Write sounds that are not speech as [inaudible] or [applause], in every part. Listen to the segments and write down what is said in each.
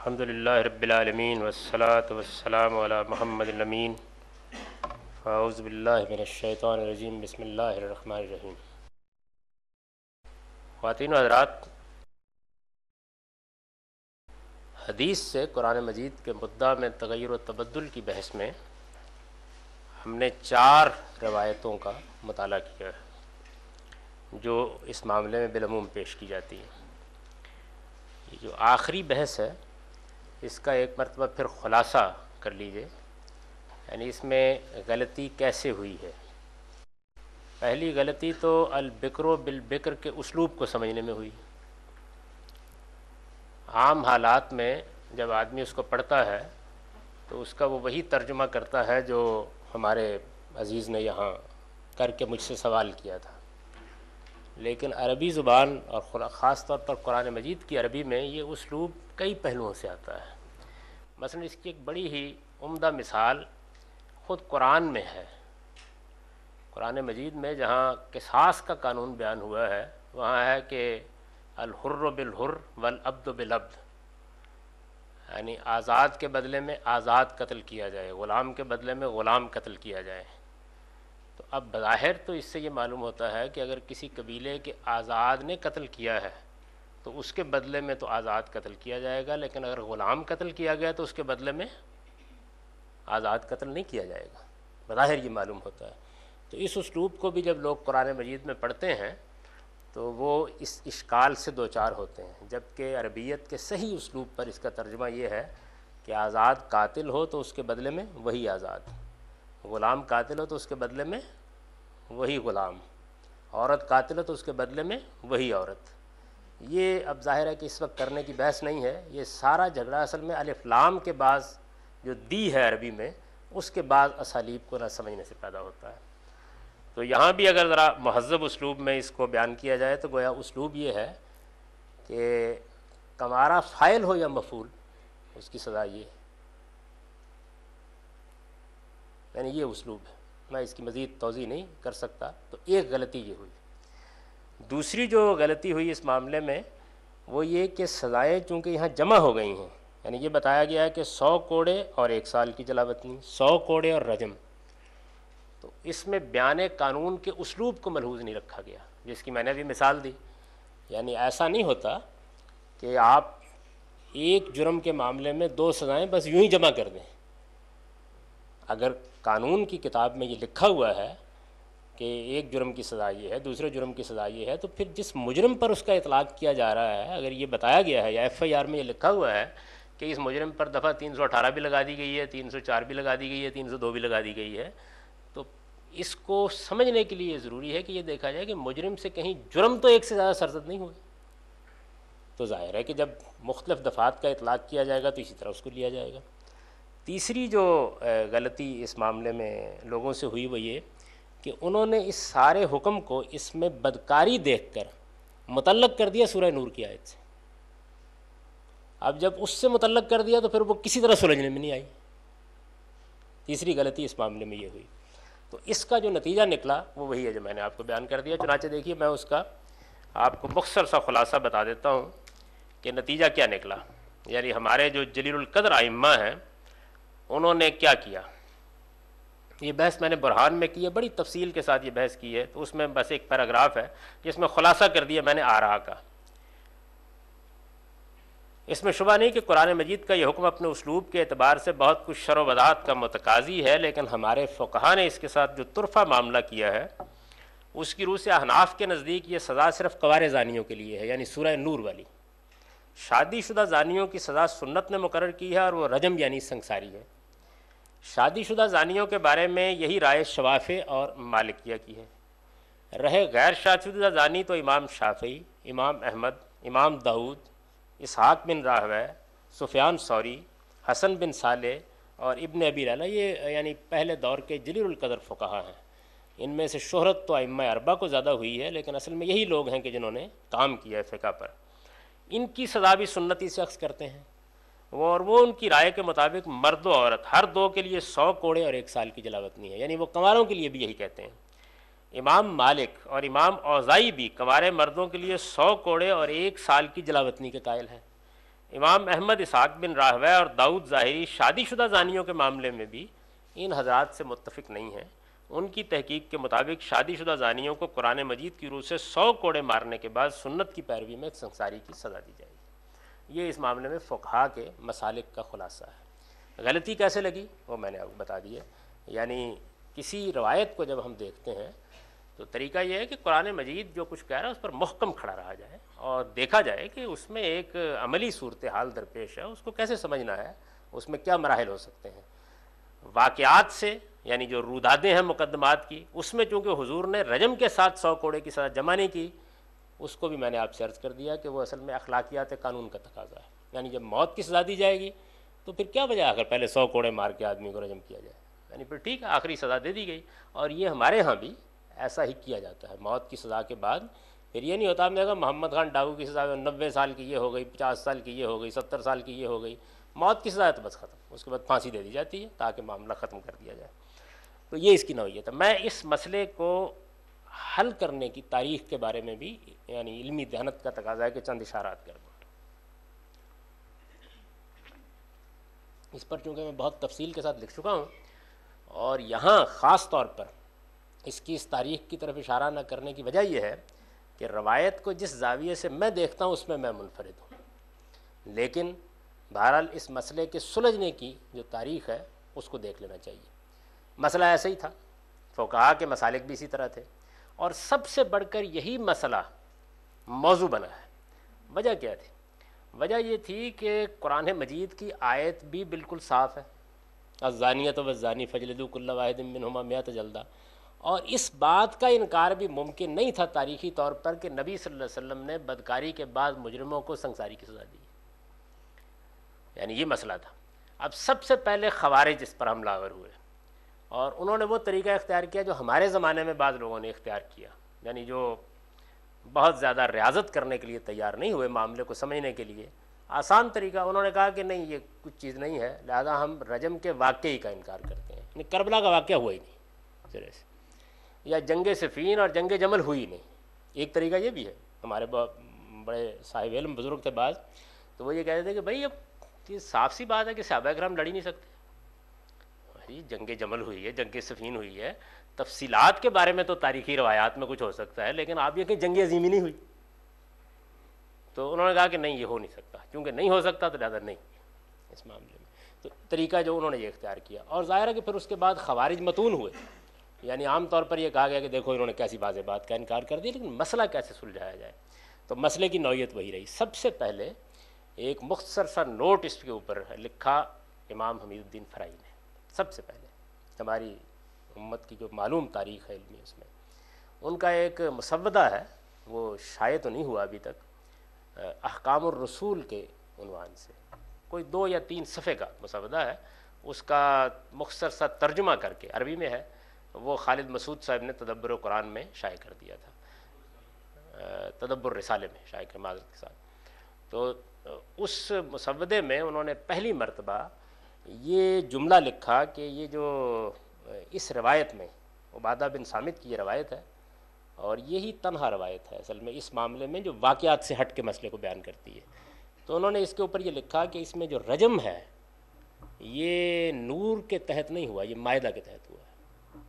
अल्हम्दुलिल्लाह रब्बिलालमीन वस्सलात वस्सलाम अला मोहम्मद अमीन आउज़बिल्लिमिनशैतरजीम बसमीम ख़वातिन हजरात हदीस से कुरान मजीद के मुद्दा में तगैर तबदल की बहस में हमने चार रवायतों का मताल किया है जो इस मामले में बिलमूम पेश की जाती है ये जो आखिरी बहस है इसका एक मरतबा फिर ख़ुलासा कर लीजिए यानी इसमें गलती कैसे हुई है पहली गलती तो अलबिक्रो बिलबिक्र के उसलूब को समझने में हुई आम हालात में जब आदमी उसको पढ़ता है तो उसका वो वही तर्जुमा करता है जो हमारे अज़ीज़ ने यहाँ करके मुझसे सवाल किया था लेकिन अरबी ज़ुबान और ख़ास तौर पर कुरान मजीद की अरबी में ये उसलूब कई पहलुओं से आता है मसलन इसकी एक बड़ी ही उम्दा मिसाल ख़ुद कुरान में है कुरान मजीद में जहाँ किसास का कानून बयान हुआ है वहाँ है कि अलहुर्र बिलहुर वल अब्द बिलब्द यानी आज़ाद के बदले में आज़ाद कत्ल किया जाए ग़ुलाम के बदले में ग़ुलाम कत्ल किया जाए तो अब बाहिर तो इससे ये मालूम होता है कि अगर किसी कबीले के आज़ाद ने कत्ल किया है तो उसके बदले में तो आज़ाद कत्ल किया जाएगा लेकिन अगर ग़ुलाम कत्ल किया गया तो उसके बदले में आज़ाद कत्ल नहीं किया जाएगा बाहिर ये मालूम होता है तो इस उसलूब को भी जब लोग कुरान मजीद में पढ़ते हैं तो वो इस इश्काल से दो चार होते हैं जबकि अरबियत के सही उसलूब पर इसका तर्जमा यह है कि आज़ाद कातिल हो तो उसके बदले में वही आज़ाद ग़ुलाम कातिल हो तो उसके बदले में वही ग़ुलाम औरत कातिल हो तो उसके बदले में वही औरत ये अब जाहिर है कि इस वक्त करने की बहस नहीं है ये सारा झगड़ा असल में अलफ़लाम के बाद जो दी है अरबी में उसके बाद असालीब को ना समझने से पैदा होता है तो यहाँ भी अगर ज़रा महजब उसलूब में इसको बयान किया जाए तो गोया उसलूब ये है कि कमारा फ़ाइल हो या मफूल उसकी सज़ा ये यानी ये उसलूब है मैं इसकी मज़ीद तोज़ी नहीं कर सकता तो एक गलती ये हुई दूसरी जो गलती हुई इस मामले में वो ये कि सज़ाएँ चूँकि यहाँ जमा हो गई हैं यानी ये बताया गया है कि सौ कोड़े और एक साल की जलावतनी सौ कोड़े और रजम तो इसमें बयान कानून के उसलूब को मलहूज नहीं रखा गया जिसकी मैंने अभी मिसाल दी यानी ऐसा नहीं होता कि आप एक जुर्म के मामले में दो सज़ाएँ बस यूं ही जमा कर दें अगर कानून की किताब में ये लिखा हुआ है कि एक जुर्म की सज़ा ये है दूसरे जुर्म की सज़ा ये है तो फिर जिस मुजरम पर उसका इतलाक़ किया जा रहा है अगर ये बताया गया है या एफ़ आई आर में ये लिखा हुआ है कि इस मुजरम पर दफ़ा तीन सौ अठारह भी लगा दी गई है तीन सौ चार भी लगा दी गई है तीन सौ दो भी लगा दी गई है तो इसको समझने के लिए ज़रूरी है कि ये देखा जाए कि मुजरम से कहीं जुर्म तो एक से ज़्यादा सरजद नहीं हुए तो ज़ाहिर है कि जब मुख्तफ दफ़ात का इतलाक़ किया जाएगा तो इसी तरह उसको लिया जाएगा तीसरी जो गलती इस मामले में लोगों से हुई वो ये कि उन्होंने इस सारे हुक्म को इसमें बदकारी देखकर मुतलक कर दिया सूर्य नूर की आयत से अब जब उससे मुतलक कर दिया तो फिर वो किसी तरह सुलझने में नहीं आई तीसरी गलती इस मामले में ये हुई तो इसका जो नतीजा निकला वो वही है जो मैंने आपको बयान कर दिया चुनाचे देखिए मैं उसका आपको मुख्तर सा खुलासा बता देता हूँ कि नतीजा क्या निकला यानी हमारे जो जलीलकदर आइम्मा हैं उन्होंने क्या किया ये बहस मैंने बुरहान में की है बड़ी तफसील के साथ ये बहस की है तो उसमें बस एक पैराग्राफ है जिसमें खुलासा कर दिया मैंने आरा का इसमें शुबा नहीं कि कुरान मजीद का यह हुक्म अपने उसलूब के अतबार से बहुत कुछ शर का मतकाजी है लेकिन हमारे फ़कहा ने इसके साथ जो तुरफा मामला किया है उसकी रूह से अहनाफ के नज़दीक ये सज़ा सिर्फ कवार जानियों के लिए है यानी सुरह नूर वाली शादीशुदा जानियों की सज़ा सुन्नत ने मुकर की है और वो रजम यानी संसारी है शादीशुदा जानियों के बारे में यही राय शवाफ़ और मालिकिया की है रहे गैर शादीशुदा जानी तो इमाम Shafi Imam Ahmad Imam Dawood Ishaq bin Rahwayh Sufyan Thawri Hasan bin Saleh और इब्ने अबी लाला ये यानी पहले दौर के जलीलकदर फ़ुकाहा हैं इनमें से शहरत तो अम अरबा को ज़्यादा हुई है लेकिन असल में यही लोग हैं कि जिन्होंने काम किया है फ़िका पर इनकी सजा भी सुन्नति से अक्स करते हैं वो और वो उनकी राय के मुताबिक मर्द औरत हर दो के लिए सौ कोड़े और एक साल की जलावतनी है यानी वो कंवारों के लिए भी यही कहते हैं इमाम मालिक और इमाम औजाई भी कंवारे मर्दों के लिए सौ कोड़े और एक साल की जलावतनी के कायल हैं इमाम अहमद इसाक़ बिन राहवे और दाऊद ज़ाहरी शादीशुदा जानियों के मामले में भी इन हजरात से मुतफिक नहीं हैं उनकी तहकीक के मुताबिक शादीशुदा जानियों को कुरान मजीद की रूह से सौ कोड़े मारने के बाद सुन्नत की पैरवी में संसारी की सजा दी जाए ये इस मामले में फुखा के मसालिक का ख़ुलासा है गलती कैसे लगी वो मैंने आपको बता दी है यानी किसी रवायत को जब हम देखते हैं तो तरीका यह है कि कुरान मजीद जो कुछ कह रहा है उस पर महकम खड़ा रहा जाए और देखा जाए कि उसमें एक अमली सूरत हाल दरपेश है उसको कैसे समझना है उसमें क्या मराहल हो सकते हैं वाक़ात से यानी जो रुदादे हैं मुकदमात की उसमें चूँकि हजूर ने रजम के साथ सौ कोड़े की सज़ा जमा नहीं की उसको भी मैंने आपसे अर्ज़ कर दिया कि वो असल में अखलाकियात कानून का तकाजा है यानी जब मौत की सज़ा दी जाएगी तो फिर क्या वजह अगर पहले सौ कोड़े मार के आदमी को रजम किया जाए यानी फिर ठीक है आखिरी सज़ा दे दी गई और ये हमारे यहाँ भी ऐसा ही किया जाता है मौत की सज़ा के बाद फिर ये नहीं होता हमने अगर मोहम्मद खान डाकू की सज़ा नब्बे साल की ये हो गई पचास साल की ये हो गई सत्तर साल की ये हो गई मौत की सज़ा तो बस ख़त्म उसके बाद फांसी दे दी जाती है ताकि मामला ख़त्म कर दिया जाए तो ये इसकी नौीयत है मैं इस मसले को हल करने की तारीख के बारे में भी यानी इल्मी दहनत का तकाजा है कि चंद इशारात कर दूँ इस पर चूँकि मैं बहुत तफसील के साथ लिख चुका हूँ और यहाँ ख़ास तौर पर इसकी इस तारीख की तरफ इशारा न करने की वजह यह है कि रवायत को जिस जाविये से मैं देखता हूँ उसमें मैं मुनफरद हूँ लेकिन बहरहाल इस मसले के सुलझने की जो तारीख है उसको देख लेना चाहिए मसला ऐसा ही था फ़ोकहा के मसालिक भी इसी तरह थे और सबसे बढ़कर यही मसला मौजू बना है वजह क्या थी वजह ये थी कि कुरान मजीद की आयत भी बिल्कुल साफ है अजानियत तो वजानी फजलदुल्ला वाहिदिन हमा जल्दा और इस बात का इनकार भी मुमकिन नहीं था तारीखी तौर पर कि नबी सल्लल्लाहु अलैहि वसल्लम ने बदकारी के बाद मुजरमों को संसारी की सजा दी यानी ये मसला था अब सबसे पहले खवारिज जिस पर हम हमलावर हुए और उन्होंने वो तरीका इख्तियार किया जो हमारे ज़माने में बाद लोगों ने इख्तियार किया यानी जो बहुत ज़्यादा रियाजत करने के लिए तैयार नहीं हुए मामले को समझने के लिए आसान तरीका उन्होंने कहा कि नहीं ये कुछ चीज़ नहीं है लिहाजा हम रजम के ही का इनकार करते हैं यानी करबला का वाक़ हुआ ही नहीं सिरे से या जंग सफ़ीन और जंग जमल हुई नहीं एक तरीका ये भी है हमारे बड़े साहिब इलम बुज़ुर्ग थे बाज तो वो ये कहते थे कि भाई अब ये साफ सी बात है कि सहाबा कराम लड़ ही नहीं सकते हुई जंग जमल हुई है जंग सफ़ीन हुई है तफसीलात के बारे में तो तारीखी रवायात में कुछ हो सकता है लेकिन आप ये कि जंग अजीमी नहीं हुई तो उन्होंने कहा कि नहीं ये हो नहीं सकता क्योंकि नहीं हो सकता तो ज्यादा नहीं इस मामले में तो तरीका जो उन्होंने ये इख्तियार किया और ज़ाहिर है कि फिर उसके बाद खवारिज मतून हुए यानी आम तौर पर यह कहा गया कि देखो इन्होंने कैसी बाज़ बात का इनकार कर दिया लेकिन मसला कैसे सुलझाया जाए तो मसले की नौीयत वही रही सबसे पहले एक मुख्तर सा नोट इसके ऊपर लिखा इमाम हमीदुद्दीन फ़राई ने सबसे पहले हमारी उम्मत की जो मालूम तारीख है इल्मी उसमें उनका एक मुसवदा है वो शाये तो नहीं हुआ अभी तक अहकाम रसूल के उनवान से कोई दो या तीन सफ़े का मुसवदा है उसका मुख्तर सा तर्जुमा करके अरबी में है वो खालिद मसूद साहब ने तदब्बर कुरान में शाये कर दिया था तदब्बर रिसाले में शाये के माजरत के साथ तो उस मुसवदे में उन्होंने पहली मरतबा ये जुमला लिखा कि ये जो इस रवायत में उबादा बिन सामित की ये रवायत है और यही तनहा रवायत है असल में इस मामले में जो वाक़ात से हट के मसले को बयान करती है तो उन्होंने इसके ऊपर ये लिखा कि इसमें जो रजम है ये नूर के तहत नहीं हुआ ये मायदा के तहत हुआ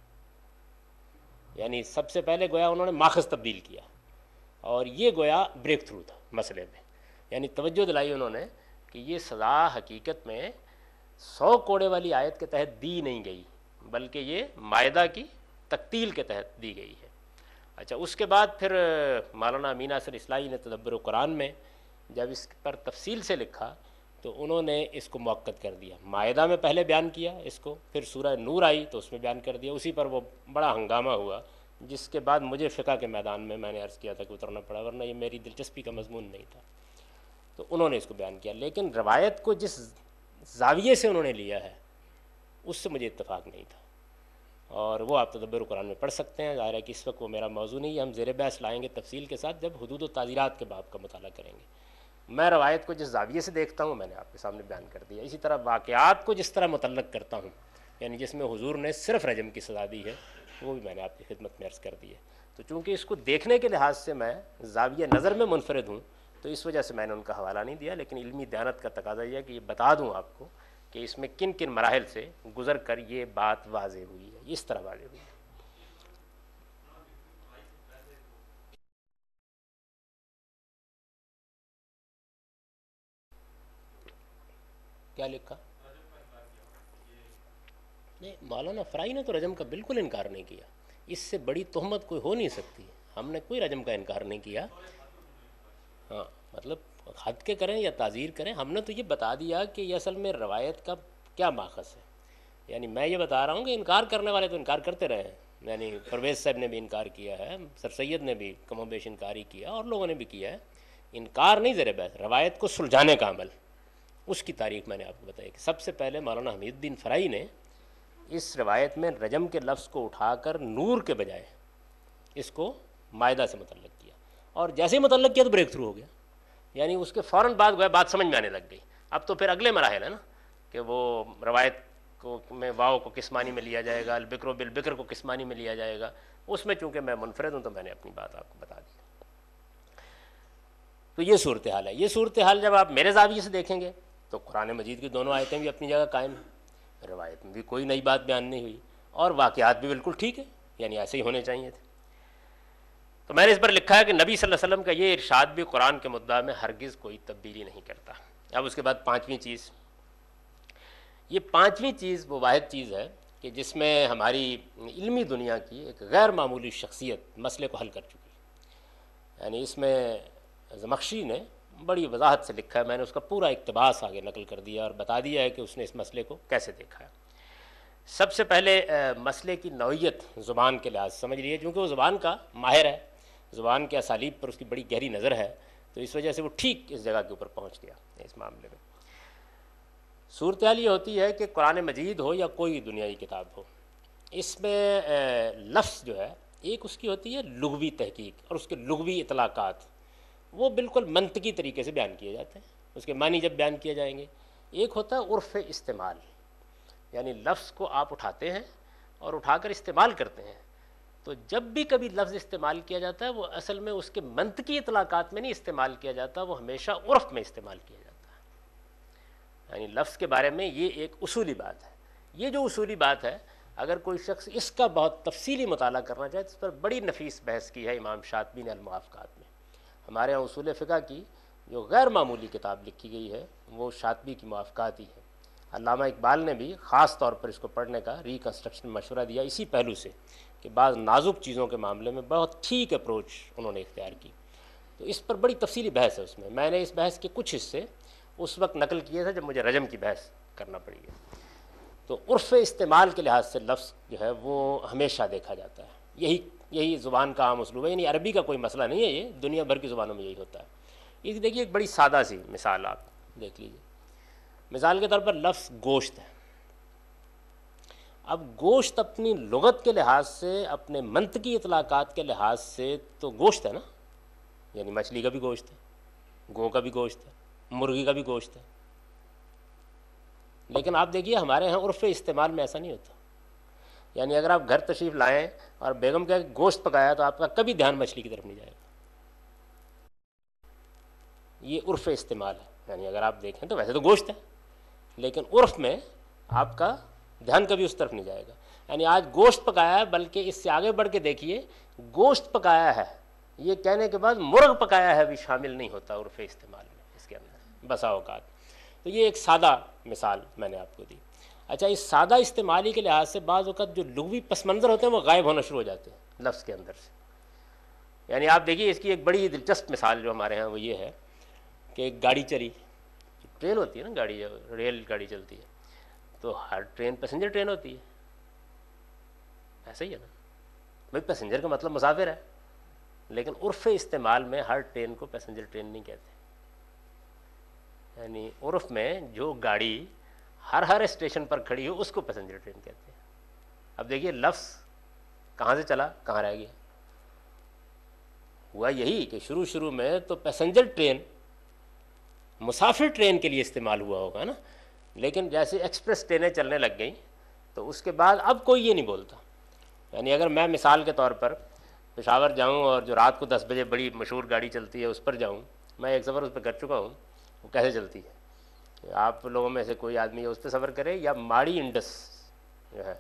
यानी सबसे पहले गोया उन्होंने माखज तब्दील किया और ये गोया ब्रेक थ्रू था मसले में यानी तवज्जो दिलाई उन्होंने कि ये सज़ा हकीकत में सौ कोड़े वाली आयत के तहत दी नहीं गई बल्कि ये मायदा की तकतील के तहत दी गई है अच्छा उसके बाद फिर मौलाना मीना सर इसलाई ने तदब्बर कुरान में जब इस पर तफसील से लिखा तो उन्होंने इसको मौक़ कर दिया मायदा में पहले बयान किया इसको फिर सूरह नूर आई तो उसमें बयान कर दिया उसी पर वो बड़ा हंगामा हुआ जिसके बाद मुझे फ़िका के मैदान में मैंने अर्ज़ किया था कि उतरना पड़ा वरना ये मेरी दिलचस्पी का मजमून नहीं था तो उन्होंने इसको बयान किया लेकिन रवायत को जिस जाविये से उन्होंने लिया है उससे मुझे इतफाक़ नहीं था और वो आप तदब्बर कुरान में पढ़ सकते हैं ज़ाहिर है कि इस वक्त वो मेरा मौजू नहीं है हम जेर बहस लाएँगे तफसील के साथ जब हदूद ताजीरत के बाब का मताल करेंगे मैं रवायत को जिस जाविये से देखता हूँ मैंने आपके सामने बयान कर दिया इसी तरह वाक़ात को जिस तरह मुतल करता हूँ यानी जिसमें हजूर ने सिर्फ रजम की सज़ा दी है वो भी मैंने आपकी खिदमत में अर्ज़ कर दी है तो चूँकि इसको देखने के लिहाज से मैं जाविया नज़र में मुनफरद हूँ तो इस वजह से मैंने उनका हवाला नहीं दिया लेकिन इल्मी दयानत का तकाजा यह है कि ये बता दूँ आपको कि इसमें किन किन मराहल से गुजर कर ये बात वाज हुई है इस तरह वाज हुई है क्या लिखा नहीं मौलाना फ्राई ने तो रजम का बिल्कुल इनकार नहीं किया इससे बड़ी तोहमत कोई हो नहीं सकती हमने कोई रजम का इनकार नहीं किया हाँ मतलब हद के करें या ताज़ीर करें हमने तो ये बता दिया कि ये असल में रवायत का क्या माखस है यानी मैं ये बता रहा हूँ कि इनकार करने वाले तो इनकार करते रहे हैं यानी परवेज़ साहब ने भी इनकार किया है सर सैद ने भी कमोबेश इनकार ही किया और लोगों ने भी किया है इनकार नहीं ज़र बैस रवायत को सुलझाने का अमल उसकी तारीख मैंने आपको बताई कि सबसे पहले मौलाना हमीद्दीन फ़राई ने इस रवायत में रजम के लफ्ज़ को उठाकर नूर के बजाय इसको मायदा से मतलब और जैसे ही मुतल किया तो ब्रेक थ्रू हो गया यानी उसके फ़ौर बाद वह बात समझ में आने लग गई अब तो फिर अगले मराहल है ना कि वो रवायत को में वाओ को किस मानी में लिया जाएगा अलबिक्र बिलबिक्र को किस मानी में लिया जाएगा उसमें चूँकि मैं मुनफरद हूँ तो मैंने अपनी बात आपको बता दी तो ये सूरत हाल है ये सूरत हाल जब आप मेरे जाविए से देखेंगे तो कुरान मजीद की दोनों आयतें भी अपनी जगह कायम हैं रवायत में भी कोई नई बात बयान नहीं हुई और वाक़ात भी बिल्कुल ठीक है यानी ऐसे ही होने चाहिए थे तो मैंने इस पर लिखा है कि नबी सल्लल्लाहु अलैहि वसल्लम का ये इरशाद भी कुरान के मुद्दा में हरगिज़ कोई तब्दीली नहीं करता अब उसके बाद पाँचवीं चीज़ ये पाँचवीं चीज़ वो वाद चीज़ है कि जिसमें हमारी इल्मी दुनिया की एक गैर मामूली शख्सियत मसले को हल कर चुकी यानी इसमें जमख्शी ने बड़ी वजाहत से लिखा है मैंने उसका पूरा इकतबास आगे नकल कर दिया और बता दिया है कि उसने इस मसले को कैसे देखा है सबसे पहले आ, मसले की नौीयत ज़ुबान के लिहाज समझ लीजिए क्योंकि वो ज़ुबान का माहिर है ज़ुबान के असालीब पर उसकी बड़ी गहरी नज़र है तो इस वजह से वो ठीक इस जगह के ऊपर पहुँच गया इस मामले में सूरत ये होती है कि कुरान मजीद हो या कोई दुनियाई किताब हो इसमें लफ्ज़ जो है एक उसकी होती है लघवी तहकीक और उसके लघवी इतलाक़ात वो बिल्कुल मनतकी तरीके से बयान किए जाते हैं उसके मानी जब बयान किए जाएंगे एक होता है उर्फ इस्तेमाल यानी लफ्ज़ को आप उठाते हैं और उठाकर इस्तेमाल करते हैं तो जब भी कभी लफ्ज़ इस्तेमाल किया जाता है वो असल में उसके मंत की इतलाक़ात में नहीं इस्तेमाल किया जाता वो हमेशा उर्फ में इस्तेमाल किया जाता है यानी लफ्ज़ के बारे में ये एक उसूली बात है ये जो उसूली बात है अगर कोई शख्स इसका बहुत तफसीली मताल करना चाहे तो इस पर बड़ी नफीस बहस की है इमाम शातबी ने अलमुआफ़ात में हमारे यहाँ उसूल फ़िका की जो गैर मामूली किताब लिखी गई है वो शातबी की मुआफ़ात ही है अलामा इकबाल ने भी ख़ास तौर पर इसको पढ़ने का रिकन्स्ट्रक्शन मशवरा दिया इसी पहलू से कि बाज़ नाजुक चीज़ों के मामले में बहुत ठीक अप्रोच उन्होंने इख्तियार की तो इस पर बड़ी तफसली बहस है उसमें मैंने इस बहस के कुछ हिस्से उस वक्त नकल किए थे जब मुझे रजम की बहस करना पड़ी है तो उर्फ इस्तेमाल के लिहाज से लफ्ज़ जो है वो हमेशा देखा जाता है यही यही ज़ुबान का आम उसलूब है यानी अरबी का कोई मसला नहीं है ये दुनिया भर की ज़ुबानों में यही होता है ये देखिए एक बड़ी सादा सी मिसाल आप देख लीजिए मिसाल के तौर पर लफ्ज़ गोश्त है अब गोश्त अपनी लगत के लिहाज से अपने मंत की इतलाक़ात के लिहाज से तो गोश्त है ना यानी मछली का भी गोश्त है गो का भी गोश्त है मुर्गी का भी गोश्त है लेकिन आप देखिए हमारे यहाँ उर्फ इस्तेमाल में ऐसा नहीं होता यानी अगर आप घर तशरीफ़ लाएँ और बेगम का गोश्त पकाया तो आपका कभी ध्यान मछली की तरफ नहीं जाएगा ये उर्फ इस्तेमाल है यानी अगर आप देखें तो वैसे तो गोश्त है लेकिन उर्फ में आपका ध्यान कभी उस तरफ नहीं जाएगा यानी आज गोश्त पकाया है बल्कि इससे आगे बढ़ के देखिए गोश्त पकाया है ये कहने के बाद मुर्ग पकाया है भी शामिल नहीं होता उर्फ इस्तेमाल में इसके अंदर बसा औकात तो ये एक सादा मिसाल मैंने आपको दी अच्छा इस सादा इस्तेमाली के लिहाज से बाज़ जो लघवी पस मंज़र होते हैं वो गायब होना शुरू हो जाते हैं लफ्ज़ के अंदर से यानी आप देखिए इसकी एक बड़ी दिलचस्प मिसाल जो हमारे यहाँ वो ये है कि गाड़ी चली ट्रेन होती है ना गाड़ी रेल गाड़ी चलती है तो हर ट्रेन पैसेंजर ट्रेन होती है ऐसा ही है ना भाई पैसेंजर का मतलब मुसाफिर है लेकिन उर्फ इस्तेमाल में हर ट्रेन को पैसेंजर ट्रेन नहीं कहते यानी उर्फ में जो गाड़ी हर हर स्टेशन पर खड़ी हो उसको पैसेंजर ट्रेन कहते हैं अब देखिए लफ्स कहाँ से चला कहाँ रह गया हुआ यही कि शुरू शुरू में तो पैसेंजर ट्रेन मुसाफिर ट्रेन के लिए इस्तेमाल हुआ होगा ना लेकिन जैसे एक्सप्रेस ट्रेनें चलने लग गई तो उसके बाद अब कोई ये नहीं बोलता यानी अगर मैं मिसाल के तौर पर पेशावर जाऊँ और जो रात को दस बजे बड़ी मशहूर गाड़ी चलती है उस पर जाऊँ मैं एक सफ़र उस पर कर चुका हूँ वो कैसे चलती है आप लोगों में से कोई आदमी उस पर सफ़र करे या माड़ी इंडस जो है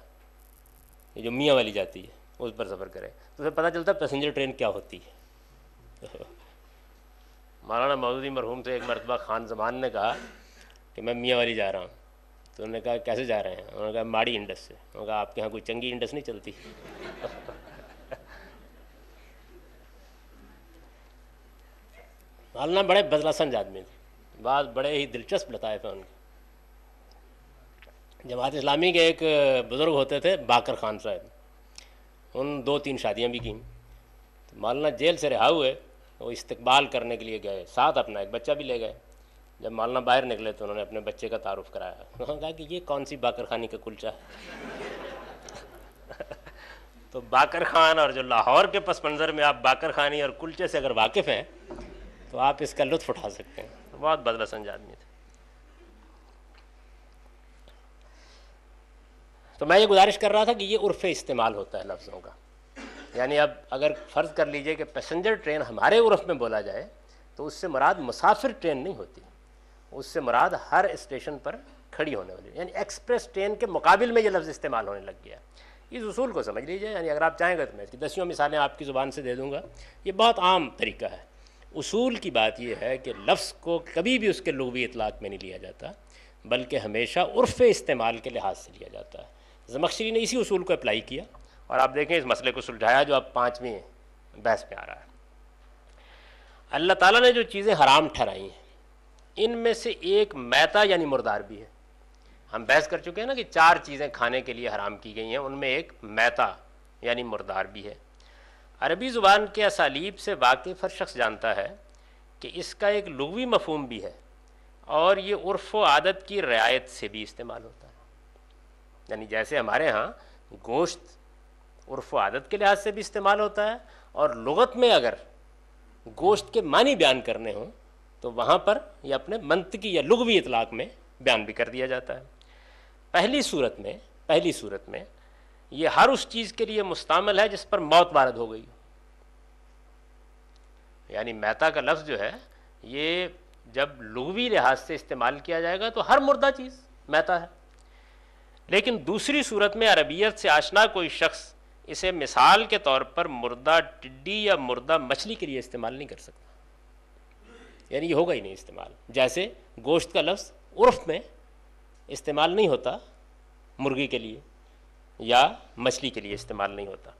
ये जो मियाँ वाली जाती है उस पर सफ़र करे तो फिर पता चलता है पैसेंजर ट्रेन क्या होती है [laughs] मौलाना मौजूदी मरहूम से एक मरतबा खान जमान ने कहा कि मैं वाली जा रहा हूँ तो उन्होंने कहा कैसे जा रहे हैं उन्होंने कहा माड़ी इंडस से उन्होंने कहा आपके यहाँ कोई चंगी इंडस नहीं चलती [laughs] मालना बड़े बदलासंज आदमी थे बात बड़े ही दिलचस्प लताए थे उनके जमात इस्लामी के एक बुज़ुर्ग होते थे बाकर खान साहब उन दो तीन शादियाँ भी की तो मालना जेल से रिहा हुए वो इस्तकबाल करने के लिए गए साथ अपना एक बच्चा भी ले गए जब मालना बाहर निकले तो उन्होंने अपने बच्चे का तारुफ कराया उन्होंने कहा कि ये कौन सी बाकर खानी का कुलचा है [laughs] तो बाकर खान और जो लाहौर के पस मंज़र में आप बाकर खानी और कुलचे से अगर वाकिफ़ हैं तो आप इसका लुत्फ उठा सकते हैं तो बहुत बदलसंज आदमी थे तो मैं ये गुजारिश कर रहा था कि ये उर्फ इस्तेमाल होता है लफ्ज़ों का यानी अब अगर फ़र्ज़ कर लीजिए कि पैसेंजर ट्रेन हमारे उर्फ में बोला जाए तो उससे मराद मुसाफिर ट्रेन नहीं होती उससे मुराद हर स्टेशन पर खड़ी होने वाली यानी एक्सप्रेस ट्रेन के मुकाबले में ये लफ्ज़ इस्तेमाल होने लग गया इस उसूल को समझ लीजिए यानी अगर आप चाहेंगे तो मैं इसकी दसियों मिसालें आपकी ज़ुबान से दे दूँगा ये बहुत आम तरीका है उसूल की बात यह है कि लफ्ज़ को कभी भी उसके लूबी इतलाक़ में नहीं लिया जाता बल्कि हमेशा उर्फ़ इस्तेमाल के लिहाज से लिया जाता है जमक्शरी ने इसी उसूल को अप्लाई किया और आप देखें इस मसले को सुलझाया जो अब पाँचवीं बहस में आ रहा है अल्लाह ताला ने जो चीज़ें हराम ठहराई हैं इनमें से एक मैता यानी मुर्दार भी है हम बहस कर चुके हैं ना कि चार चीज़ें खाने के लिए हराम की गई हैं उनमें एक मैता यानी मुर्दार भी है अरबी ज़ुबान के असालीब से वाकिफ़ हर शख्स जानता है कि इसका एक लघवी मफहम भी है और ये उर्फ व आदत की रियायत से भी इस्तेमाल होता है यानी जैसे हमारे यहाँ गोश्त उर्फ व आदत के लिहाज से भी इस्तेमाल होता है और लगत में अगर गोश्त के मानी बयान करने हों तो वहाँ पर यह अपने मंत की या लुगवी इतलाक में बयान भी कर दिया जाता है पहली सूरत में पहली सूरत में ये हर उस चीज़ के लिए मुस्तमल है जिस पर मौत वारद हो गई यानी मेहता का लफ्ज़ जो है ये जब लुगवी लिहाज से इस्तेमाल किया जाएगा तो हर मुर्दा चीज़ मेहता है लेकिन दूसरी सूरत में अरबियत से आशना कोई शख्स इसे मिसाल के तौर पर मुर्दा टिड्डी या मुर्दा मछली के लिए इस्तेमाल नहीं कर सकता यानी ये होगा ही नहीं इस्तेमाल जैसे गोश्त का लफ्ज़ उर्फ में इस्तेमाल नहीं होता मुर्गी के लिए या मछली के लिए इस्तेमाल नहीं होता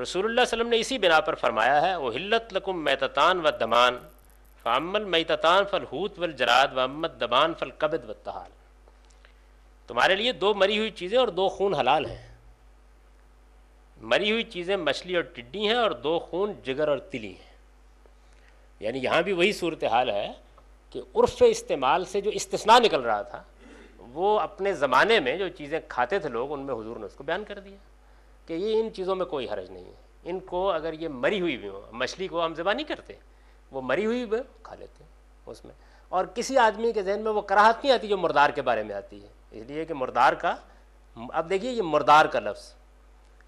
रसूलुल्लाह सल्लम ने इसी बिना पर फरमाया है वो हिल्लत लकुम मैततान व दमान फ़ामल मैततान फल हूत वल जराद व अम्मत दमान फल कबद व तहाल तुम्हारे लिए दो मरी हुई चीज़ें और दो खून हलाल हैं मरी हुई चीज़ें मछली और टिड्डी हैं और दो खून जिगर और तिली हैं यानी यहाँ भी वही सूरत हाल है कि उर्फ इस्तेमाल से जो इस्तना निकल रहा था वो अपने ज़माने में जो चीज़ें खाते थे लोग उनमें हुजूर ने उसको बयान कर दिया कि ये इन चीज़ों में कोई हरज नहीं है इनको अगर ये मरी हुई भी हो मछली को हम ज़बा नहीं करते वो मरी हुई भी खा लेते हैं उसमें और किसी आदमी के जहन में वो कराहत नहीं आती जो मुर्दार के बारे में आती है इसलिए कि मुर्दार का अब देखिए ये मुर्दार का लफ्ज़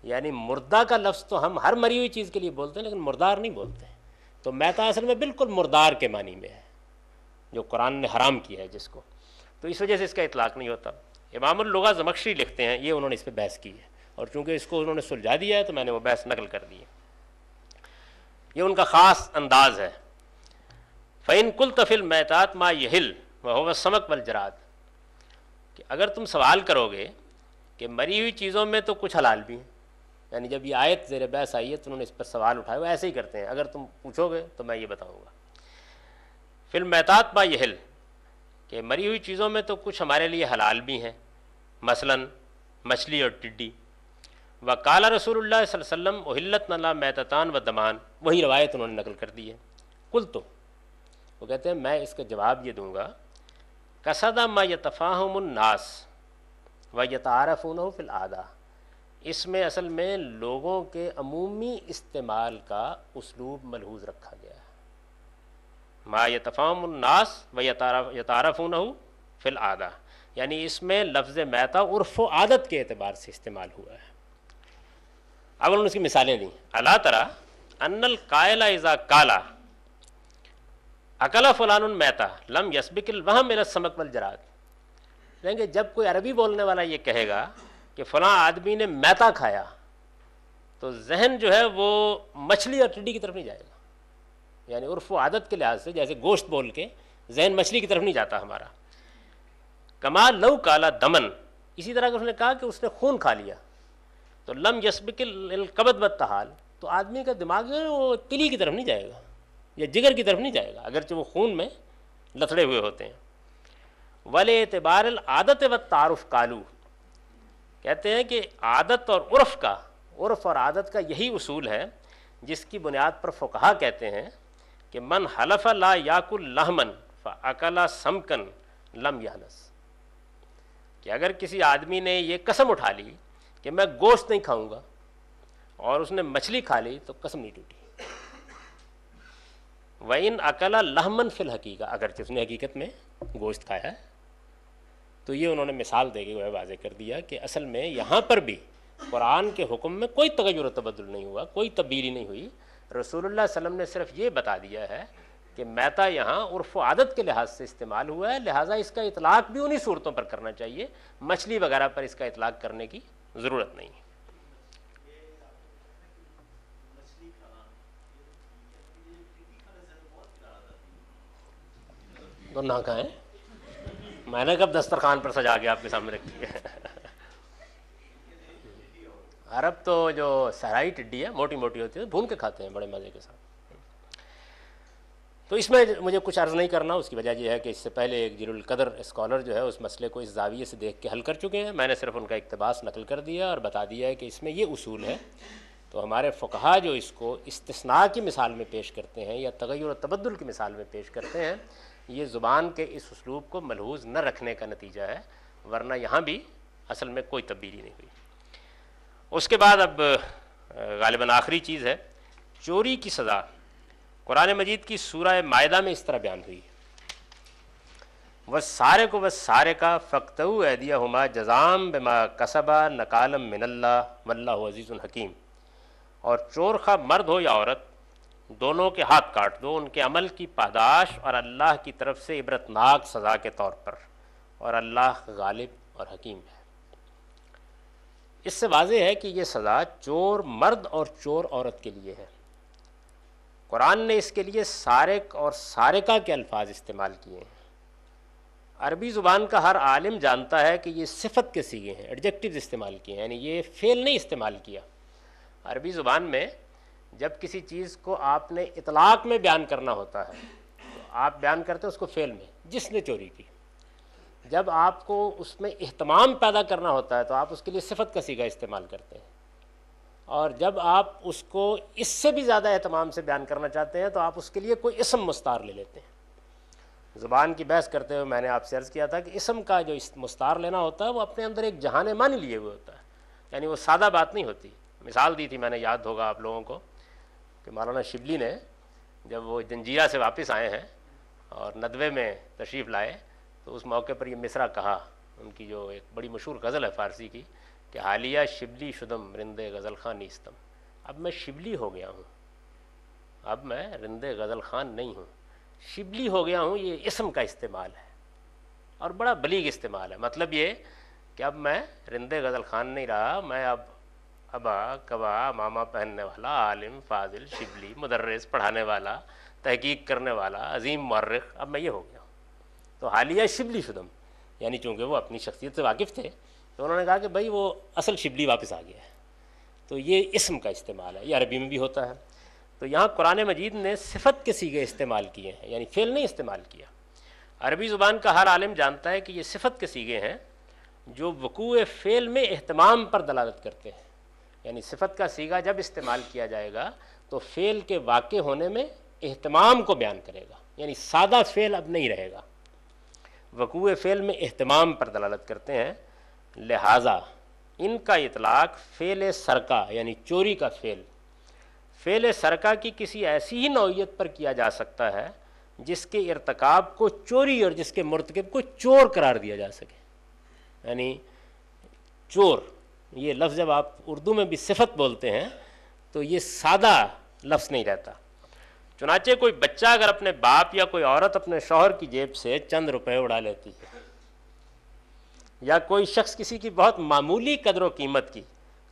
यानी मुर्दा का लफ्ज़ तो हम हर मरी हुई चीज़ के लिए बोलते हैं लेकिन मुर्दार नहीं बोलते हैं तो मैता असल में बिल्कुल मुर्दार के मानी में है जो कुरान ने हराम किया है जिसको तो इस वजह से इसका इतलाक नहीं होता लगा जमक्शी लिखते हैं ये उन्होंने इस पर बहस की है और चूँकि इसको उन्होंने सुलझा दिया है तो मैंने वो बहस नकल कर दी है ये उनका ख़ास अंदाज है फ़ैन कुल तफिल मैतात मा यहिल वह समक बल जरात कि अगर तुम सवाल करोगे कि मरी हुई चीज़ों में तो कुछ हलाल भी हैं यानी जब ये आयत ज़ेर बहस आई है तो उन्होंने इस पर सवाल उठाया वो ऐसे ही करते हैं अगर तुम पूछोगे तो मैं ये बताऊँगा फिर महतात बा यहल कि मरी हुई चीज़ों में तो कुछ हमारे लिए हलाल भी हैं मसला मछली और टिड्डी व काला रसूल सल्लम उहिल्लत नला मैतान व दमान वही रवायत उन्होंने नकल कर दी है कुल तो वो कहते हैं मैं इसका जवाब ये दूँगा कसदा मा यतफ़ाहमनास व यतारफ़ फिल आदा इसमें असल में लोगों के अमूमी इस्तेमाल का उसलूब मलहूज रखा गया है मा यतफ़ामनास व नहू फिल आदा यानी इसमें लफ्ज़ मैता उर्फ आदत के अतबार से इस्तेमाल हुआ है अब उन्होंने उसकी मिसालें दी अला तरा अनल कायला इज़ा काला अकला फ़लान मैता लम यसबिकल वहम समक वल जब कोई अरबी बोलने वाला ये कहेगा कि फ़लाँ आदमी ने मैता खाया तो जहन जो है वो मछली और टिड्डी की तरफ नहीं जाएगा यानी उर्फ आदत के लिहाज से जैसे गोश्त बोल के जहन मछली की तरफ नहीं जाता हमारा कमाल लव काला दमन इसी तरह का उसने कहा कि उसने खून खा लिया तो लम यसब के कबत बदतहाल तो आदमी का दिमाग जो है वो तिली की तरफ नहीं जाएगा या जिगर की तरफ नहीं जाएगा अगरचे वो खून में लथड़े हुए होते हैं वाले एतबार आदत व तारफ़ कालू कहते हैं कि आदत और उर्फ का उर्फ और आदत का यही उसूल है जिसकी बुनियाद पर फ़ुकहा कहते हैं कि मन हलफ ला याकुल लहमन अकला समकन लम यानस कि अगर किसी आदमी ने ये कसम उठा ली कि मैं गोश्त नहीं खाऊंगा और उसने मछली खा ली तो कसम नहीं टूटी व इन अकला लहमन फिल हकीका अगर उसने हकीकत में गोश्त खाया है तो ये उन्होंने मिसाल दे के वह वाजे कर दिया कि असल में यहाँ पर भी कुरान के हुक्म में कोई तगैर तबदल नहीं हुआ कोई तब्दीली नहीं हुई रसूलुल्लाह सल्लम ने सिर्फ ये बता दिया है कि मैता यहाँ उर्फ आदत के लिहाज से इस्तेमाल हुआ है लिहाजा इसका इतलाक भी उन्हीं सूरतों पर करना चाहिए मछली वगैरह पर इसका इतलाक करने की ज़रूरत नहीं है तो ना खाएं मैंने कब दस्तरखान पर सजा के आपके सामने रखी है अरब तो जो सराई टिड्डी है मोटी मोटी होती है तो भून के खाते हैं बड़े मज़े के साथ तो इसमें मुझे कुछ अर्ज़ नहीं करना उसकी वजह यह है कि इससे पहले एक जरुल कदर स्कॉलर जो है उस मसले को इस जाविये से देख के हल कर चुके हैं मैंने सिर्फ उनका इकतबास नकल कर दिया और बता दिया है कि इसमें ये उसूल है तो हमारे फकहा जो इसको इस्तना की मिसाल में पेश करते हैं या तगैर तबदुल की मिसाल में पेश करते हैं ये ज़ुबान के इस उसलूब को मलहूज न रखने का नतीजा है वरना यहाँ भी असल में कोई तब्दीली नहीं हुई उसके बाद अब गालिबा आखिरी चीज़ है चोरी की सज़ा कुरान मजीद की सूरह मायदा में इस तरह बयान हुई वह सारे को वह सारे का फक्त अदिया हुमा जजाम बेमा कसबा नकालम मिनल्ला वल्ला अजीज़ुल हकीम और चोर खा मर्द हो या औरत दोनों के हाथ काट दो उनके अमल की पादाश और अल्लाह की तरफ से इबरतनाक सज़ा के तौर पर और अल्लाह गालिब और हकीम है इससे वाज है कि ये सज़ा चोर मर्द और चोर औरत के लिए है कुरान ने इसके लिए सारक और सारिका के अल्फाज इस्तेमाल किए हैं अरबी ज़ुबान का हर आलिम जानता है कि ये सिफत के सीगे हैं एडजेक्टिव इस्तेमाल किए हैं यानी ये फेल नहीं इस्तेमाल किया अरबी ज़ुबान में जब किसी चीज़ को आपने इतलाक में बयान करना होता है तो आप बयान करते हो उसको फेल में जिसने चोरी की जब आपको उसमें अहतमाम पैदा करना होता है तो आप उसके लिए सिफत कसी का इस्तेमाल करते हैं और जब आप उसको इससे भी ज़्यादा अहतमाम से बयान करना चाहते हैं तो आप उसके लिए कोई इसम मुस्तार ले लेते हैं ज़ुबान की बहस करते हुए मैंने आपसे अर्ज़ किया था कि इसम का जो मुस्तार लेना होता है वो अपने अंदर एक जहान मान लिए हुए होता है यानी वो सादा बात नहीं होती मिसाल दी थी मैंने याद होगा आप लोगों को कि मौलाना शिबली ने जब वो जंजीरा से वापस आए हैं और नदवे में तशरीफ़ लाए तो उस मौके पर ये मिसरा कहा उनकी जो एक बड़ी मशहूर गज़ल है फ़ारसी की कि हालिया शिबली शुदम रिंद गज़ल खान नीस्तम अब मैं शिबली हो गया हूँ अब मैं रिंद गज़ल खान नहीं हूँ शिबली हो गया हूँ ये इसम का इस्तेमाल है और बड़ा बलीग इस्तेमाल है मतलब ये कि अब मैं रिंद गज़ल खान नहीं रहा मैं अब अबा कबा मामा पहनने वाला आलिम फाजिल शिबली मदर्रेस पढ़ाने वाला तहकीक करने वाला अजीम मर्रख अब मैं ये हो गया तो हालिया शिबली शुदम यानी चूँकि वो अपनी शख्सियत से वाकिफ़ थे तो उन्होंने कहा कि भाई वो असल शिबली वापस आ गया है तो ये इसम का इस्तेमाल है ये अरबी में भी होता है तो यहाँ कुरान मजीद ने सिफत के सीगे इस्तेमाल किए हैं यानी फ़ेल नहीं इस्तेमाल किया अरबी ज़ुबान का हर आलम जानता है कि ये सिफत के सीगे हैं जो वकूए फ़ेल में अहतमाम पर दलालत करते हैं यानी सिफत का सीगा जब इस्तेमाल किया जाएगा तो फ़ेल के वाक़ होने में अहतमाम को बयान करेगा यानी सादा फ़ेल अब नहीं रहेगा वकूए फ़ेल में अहतमाम पर दलालत करते हैं लिहाजा इनका इतलाक़ फ़ेल सरका यानी चोरी का फ़ेल फ़ेल सरका की किसी ऐसी ही नौीयत पर किया जा सकता है जिसके इरतकाब को चोरी और जिसके मरतकब को चोर करार दिया जा सके यानी चोर ये लफ्ज़ जब आप उर्दू में भी सिफत बोलते हैं तो ये सादा लफ्ज़ नहीं रहता चुनाचे कोई बच्चा अगर अपने बाप या कोई औरत अपने शोहर की जेब से चंद रुपए उड़ा लेती है या कोई शख्स किसी की बहुत मामूली कदर कीमत की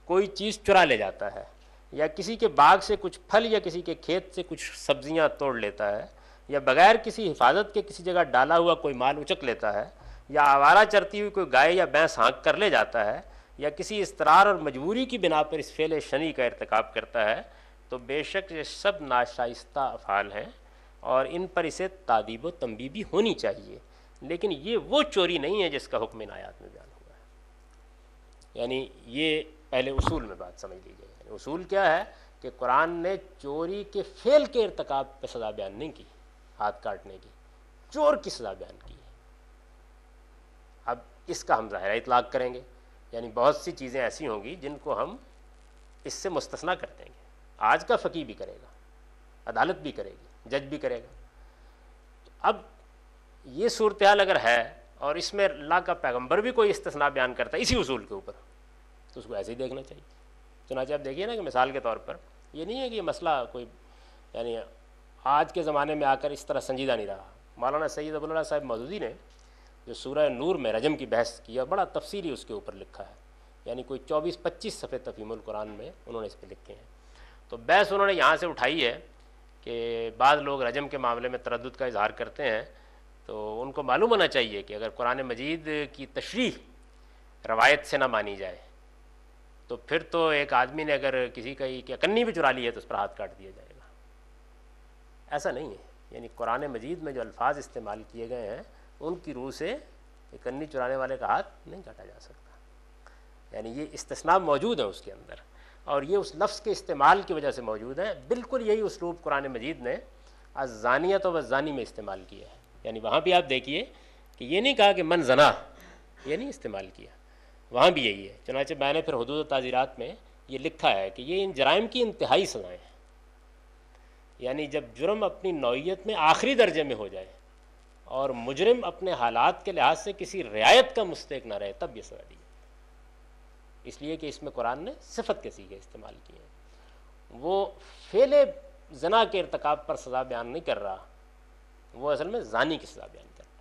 कोई चीज़ चुरा ले जाता है या किसी के बाग से कुछ फल या किसी के खेत से कुछ सब्जियां तोड़ लेता है या बगैर किसी हिफाजत के किसी जगह डाला हुआ कोई माल उचक लेता है या आवारा चरती हुई कोई गाय या भैंस हाँक कर ले जाता है या किसी इसरार और मजबूरी की बिना पर इस फेल शनि का irtikab करता है तो बेशक ये सब नाशाइस्ता अफ़ाल हैं और इन पर इसे तादीब तमबीबी भी होनी चाहिए लेकिन ये वो चोरी नहीं है जिसका हुक्म नायात में बयान हुआ है यानी ये पहले उसूल में बात समझ लीजिए यानी उसूल क्या है कि कुरान ने चोरी के फेल के irtikab पर सज़ा बयान नहीं की हाथ काटने की चोर की सज़ा बयान की है अब इसका हम ज़ाहिर इतलाक़ करेंगे यानी बहुत सी चीज़ें ऐसी होंगी जिनको हम इससे मुस्तना कर देंगे आज का फ़की भी करेगा अदालत भी करेगी जज भी करेगा अब ये सूरत हाल अगर है और इसमें अल्लाह का पैगंबर भी कोई इस्तना बयान करता है इसी उसूल के ऊपर तो उसको ऐसे ही देखना चाहिए चुनाचे आप देखिए ना कि मिसाल के तौर पर ये नहीं है कि ये मसला कोई यानी आज के ज़माने में आकर इस तरह संजीदा नहीं रहा मौलाना सैद अबुल्ला साहब मौजूदी ने जो सूर्य नूर में रजम की बहस की और बड़ा तफसीली उसके ऊपर लिखा है यानी कोई चौबीस पच्चीस सफ़े तफीमुल कुरान में उन्होंने इस पर लिखे हैं तो बहस उन्होंने यहाँ से उठाई है कि बाद लोग रजम के मामले में तरद का इजहार करते हैं तो उनको मालूम होना चाहिए कि अगर कुरान मजीद की तशरी रवायत से ना मानी जाए तो फिर तो एक आदमी ने अगर किसी का ही कन्नी भी चुरा ली है तो उस पर हाथ काट दिया जाएगा ऐसा नहीं है यानी कुरान मजीद में जो अल्फाज इस्तेमाल किए गए हैं उनकी रूह से कन्नी चुराने वाले का हाथ नहीं काटा जा सकता यानी ये इस्तना मौजूद है उसके अंदर और ये उस लफ्ज़ के इस्तेमाल की वजह से मौजूद है बिल्कुल यही उसलूब कुरान मजीद ने अजानियत और जानी में इस्तेमाल किया है यानी वहाँ भी आप देखिए कि ये नहीं कहा कि मन जना ये नहीं इस्तेमाल किया वहाँ भी यही है चनाचे मैंने फिर हदूद ताज़ीरत में ये लिखा है कि ये इन जराइम की इंतहाई सजाएँ हैं यानी जब जुर्म अपनी नौीयत में आखिरी दर्जे में हो जाए और मुजरिम अपने हालात के लिहाज से किसी रियायत का मुस्तक ना रहे तब ये सजा दी इसलिए कि इसमें कुरान ने सिफत के सीखे इस्तेमाल किए हैं वो फेले जना के irतकब पर सज़ा बयान नहीं कर रहा वो असल में जानी की सज़ा बयान कर रहा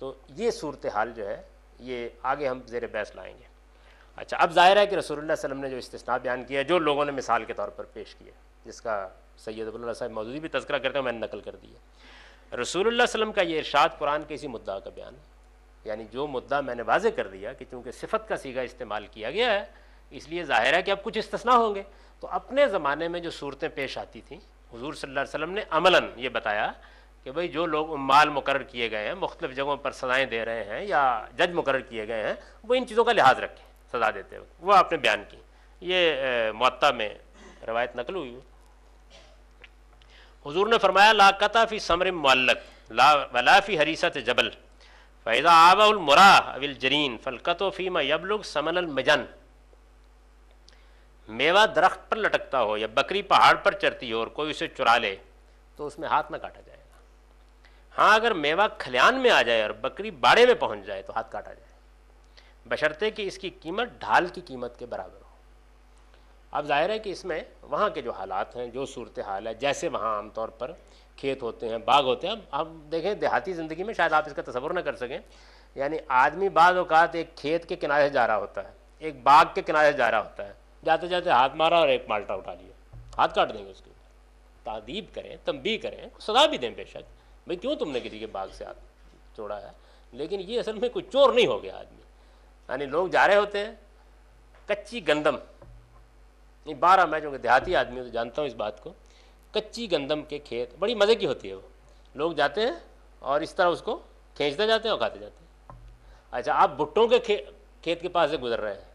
तो ये सूरत हाल जो है ये आगे हम जेर बहस लाएंगे अच्छा अब जाहिर है कि रसोल्ला वसलम ने जो इस्तना बयान किया जो लोगों ने मिसाल के तौर पर पेश किया जिसका सैदुल्ला साहब मौजूदी भी तस्करा करते हैं मैंने नकल कर दिया रसूल वसल्लम का ये इरशाद कुरान के इसी मुद्दा का बयान है यानी जो मुद्दा मैंने वाजे कर दिया कि चूँकि सिफत का सीधा इस्तेमाल किया गया है इसलिए ज़ाहिर है कि अब कुछ इस्तना होंगे तो अपने ज़माने में जो सूरतें पेश आती थी हजूर सल्ला वसम ने अमला ये बताया कि भाई जो लोग माल मुकर किए गए हैं मुख्तलिफ़ जगहों पर सज़ाएँ दे रहे हैं या जज मुकर किए गए हैं वो इन चीज़ों का लिहाज रखें सज़ा देते वक्त वह आपने बयान की ये मत्ता में रवायत नकल हुई है हजूर ने फरमाया कता फ़ी समर मल्लक ला वलाफ़ी हरीसत जबल फ़ैज़ा आबाउलमरा अविल जरीन फ़लकत फ़ीमा यबलुग समन मजन मेवा दरख्त पर लटकता हो या बकरी पहाड़ पर चढ़ती हो और कोई उसे चुरा ले तो उसमें हाथ ना काटा जाएगा हाँ अगर मेवा खलियान में आ जाए और बकरी बाड़े में पहुंच जाए तो हाथ काटा जाए बशर्ते कि इसकी कीमत ढाल की कीमत के बराबर अब जाहिर है कि इसमें वहाँ के जो हालात हैं जो सूरत हाल है जैसे वहाँ आमतौर पर खेत होते हैं बाग होते हैं अब देखें देहाती ज़िंदगी में शायद आप इसका तस्वुर ना कर सकें यानी आदमी बाद अवकात एक खेत के किनारे जा रहा होता है एक बाग के किनारे जा रहा होता है जाते जाते हाथ मारा और एक माल्टा उठा लिया हाथ काट देंगे उसके तादीब करें तंबी करें सदा भी दें बेशक भाई क्यों तुमने किसी के बाग से हाथ छोड़ा है लेकिन ये असल में कोई चोर नहीं हो गया आदमी यानी लोग जा रहे होते हैं कच्ची गंदम नहीं बारह मैं जो देहाती आदमी हूँ तो जानता हूँ इस बात को कच्ची गंदम के खेत बड़ी मज़े की होती है वो लोग जाते हैं और इस तरह उसको खींचते जाते हैं और खाते जाते हैं अच्छा आप भुट्टों के खे, खेत के पास से गुजर रहे हैं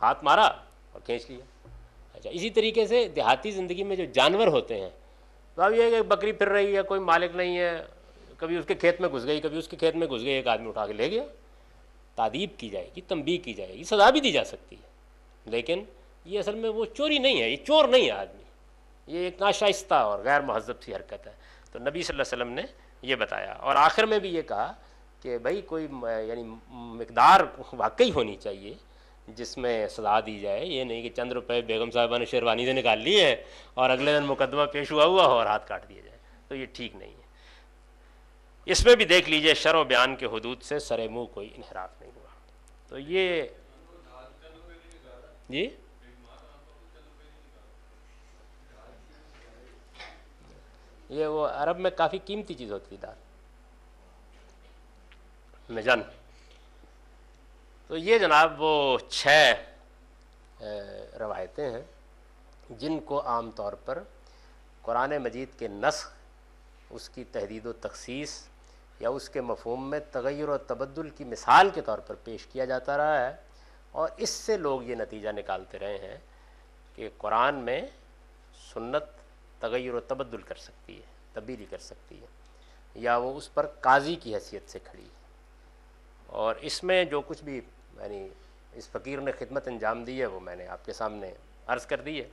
हाथ मारा और खींच लिया अच्छा इसी तरीके से देहाती ज़िंदगी में जो जानवर होते हैं तो अब ये बकरी फिर रही है कोई मालिक नहीं है कभी उसके खेत में घुस गई कभी उसके खेत में घुस गई एक आदमी उठा के ले गया तादीब की जाएगी तंबी की जाएगी सजा भी दी जा सकती है लेकिन ये असल में वो चोरी नहीं है ये चोर नहीं है आदमी ये एक नाशाइस्ता और गैर महजब सी हरकत है तो नबी सल्लल्लाहु अलैहि वसल्लम ने ये बताया और आखिर में भी ये कहा कि भाई कोई यानी मकदार वाकई होनी चाहिए जिसमें सलाह दी जाए ये नहीं कि चंद रुपये बेगम साहबा ने शेरवानी से निकाल ली है और अगले दिन मुकदमा पेश हुआ हुआ और हाथ काट दिया जाए तो ये ठीक नहीं है इसमें भी देख लीजिए शर बयान के हदूद से सरे मुँह कोई इनहराफ नहीं हुआ तो ये जी ये वो अरब में काफ़ी कीमती चीज़ होती है दाल मिजन तो ये जनाब वो छः रवायतें हैं जिनको आम तौर पर कुरान मजीद के नस्ख़ उसकी तहदीद व तखसीस या उसके मफहम में तगैर व तबदुल की मिसाल के तौर पर पेश किया जाता रहा है और इससे लोग ये नतीजा निकालते रहे हैं कि कुरान में सुन्नत तगैर व तबदुल कर सकती है तब्दीली कर सकती है या वो उस पर काजी की हैसियत से खड़ी है और इसमें जो कुछ भी यानी इस फ़कीर ने खिदमत अंजाम दी है वो मैंने आपके सामने अर्ज़ कर दी है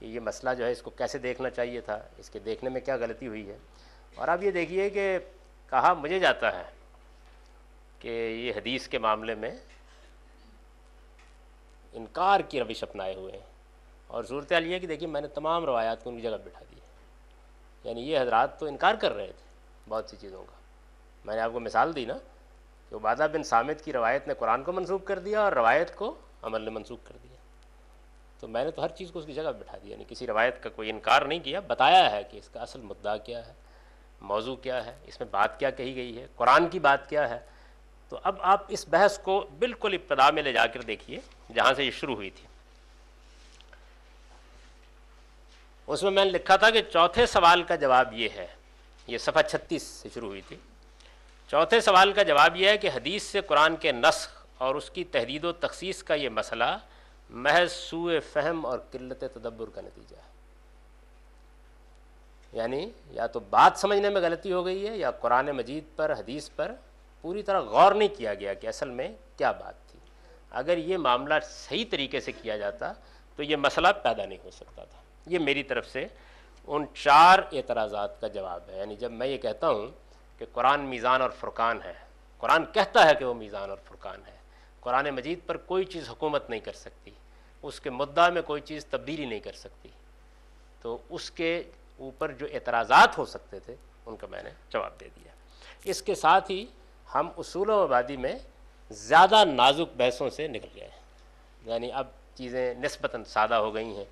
कि ये मसला जो है इसको कैसे देखना चाहिए था इसके देखने में क्या गलती हुई है और आप ये देखिए कि कहा मुझे जाता है कि ये हदीस के मामले में इनकार की रविश अपनाए हुए हैं और सूरत हाल ये कि देखिए मैंने तमाम रवायात को उनकी जगह बिठा दी है यानी ये हजरात तो इनकार कर रहे थे बहुत सी चीज़ों का मैंने आपको मिसाल दी ना कि तो वादा बिन सामिद की रवायत ने कुरान को मनसूख कर दिया और रवायत को अमल ने मनसूख कर दिया तो मैंने तो हर चीज़ को उसकी जगह बिठा दिया यानी किसी रवायत का कोई इनकार नहीं किया बताया है कि इसका असल मुद्दा क्या है मौजू क्या है इसमें बात क्या कही गई है कुरान की बात क्या है तो अब आप इस बहस को बिल्कुल इब्तदा में ले जाकर देखिए जहाँ से ये शुरू हुई थी उसमें मैंने लिखा था कि चौथे सवाल का जवाब ये है ये सफ़ा छत्तीस से शुरू हुई थी चौथे सवाल का जवाब यह है कि हदीस से कुरान के नस्ख और उसकी तहदीद व तखसीस का ये मसला महज सूए फहम और किल्लत तदब्बर का नतीजा है यानी या तो बात समझने में गलती हो गई है या कुरान मजीद पर हदीस पर पूरी तरह गौर नहीं किया गया कि असल में क्या बात थी अगर ये मामला सही तरीके से किया जाता तो ये मसला पैदा नहीं हो सकता था ये मेरी तरफ से उन चार एतराज़ात का जवाब है यानी जब मैं ये कहता हूँ कि कुरान मीज़ान और फ़ुरक़ान है कुरान कहता है कि वो मीज़ान और फ़ुरक़ान है कुरान मजीद पर कोई चीज़ हुकूमत नहीं कर सकती उसके मुद्दा में कोई चीज़ तब्दीली नहीं कर सकती तो उसके ऊपर जो एतराज़ात हो सकते थे उनका मैंने जवाब दे दिया इसके साथ ही हम उसूल आबादी में ज़्यादा नाजुक बहसों से निकल गए हैं यानी अब चीज़ें नस्बता सादा हो गई हैं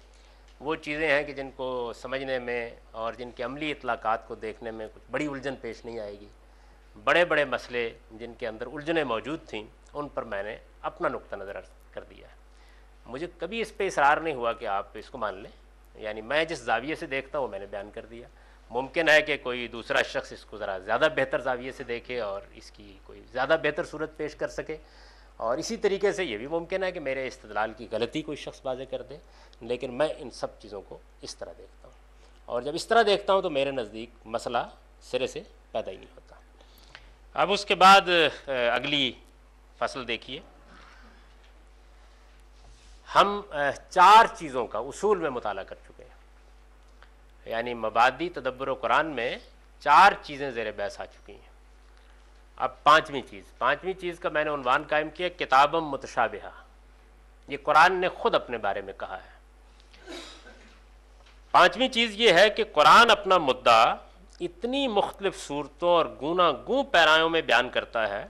वो चीज़ें हैं कि जिनको समझने में और जिनके अमली इतलाक को देखने में कुछ बड़ी उलझन पेश नहीं आएगी बड़े बड़े मसले जिनके अंदर उलझने मौजूद थीं उन पर मैंने अपना नुक़ नज़र कर दिया है मुझे कभी इस पर इसरार नहीं हुआ कि आप इसको मान लें यानी मैं जिस जाविये से देखता हूँ मैंने बयान कर दिया मुमकिन है कि कोई दूसरा शख्स इसको ज़रा ज़्यादा बेहतर जाविए से देखे और इसकी कोई ज़्यादा बेहतर सूरत पेश कर सके और इसी तरीके से ये भी मुमकिन है कि मेरे इस्तलाल की गलती कोई शख्स वाजे कर दे लेकिन मैं इन सब चीज़ों को इस तरह देखता हूँ और जब इस तरह देखता हूँ तो मेरे नज़दीक मसला सिरे से पैदा ही नहीं होता अब उसके बाद अगली फसल देखिए हम चार चीज़ों का उसूल में मुताला कर चुके यानी मबादी तदब्बर कुरान में चार चीज़ें ज़ेर बहस आ चुकी हैं अब पाँचवीं चीज़ पाँचवीं चीज़ का मैंने उनवान कायम किया किताबम मुतशाबहा ये कुरान ने खुद अपने बारे में कहा है पाँचवीं चीज़ ये है कि कुरान अपना मुद्दा इतनी मुख्तलिफ सूरतों और गुना गु पैरायों में बयान करता है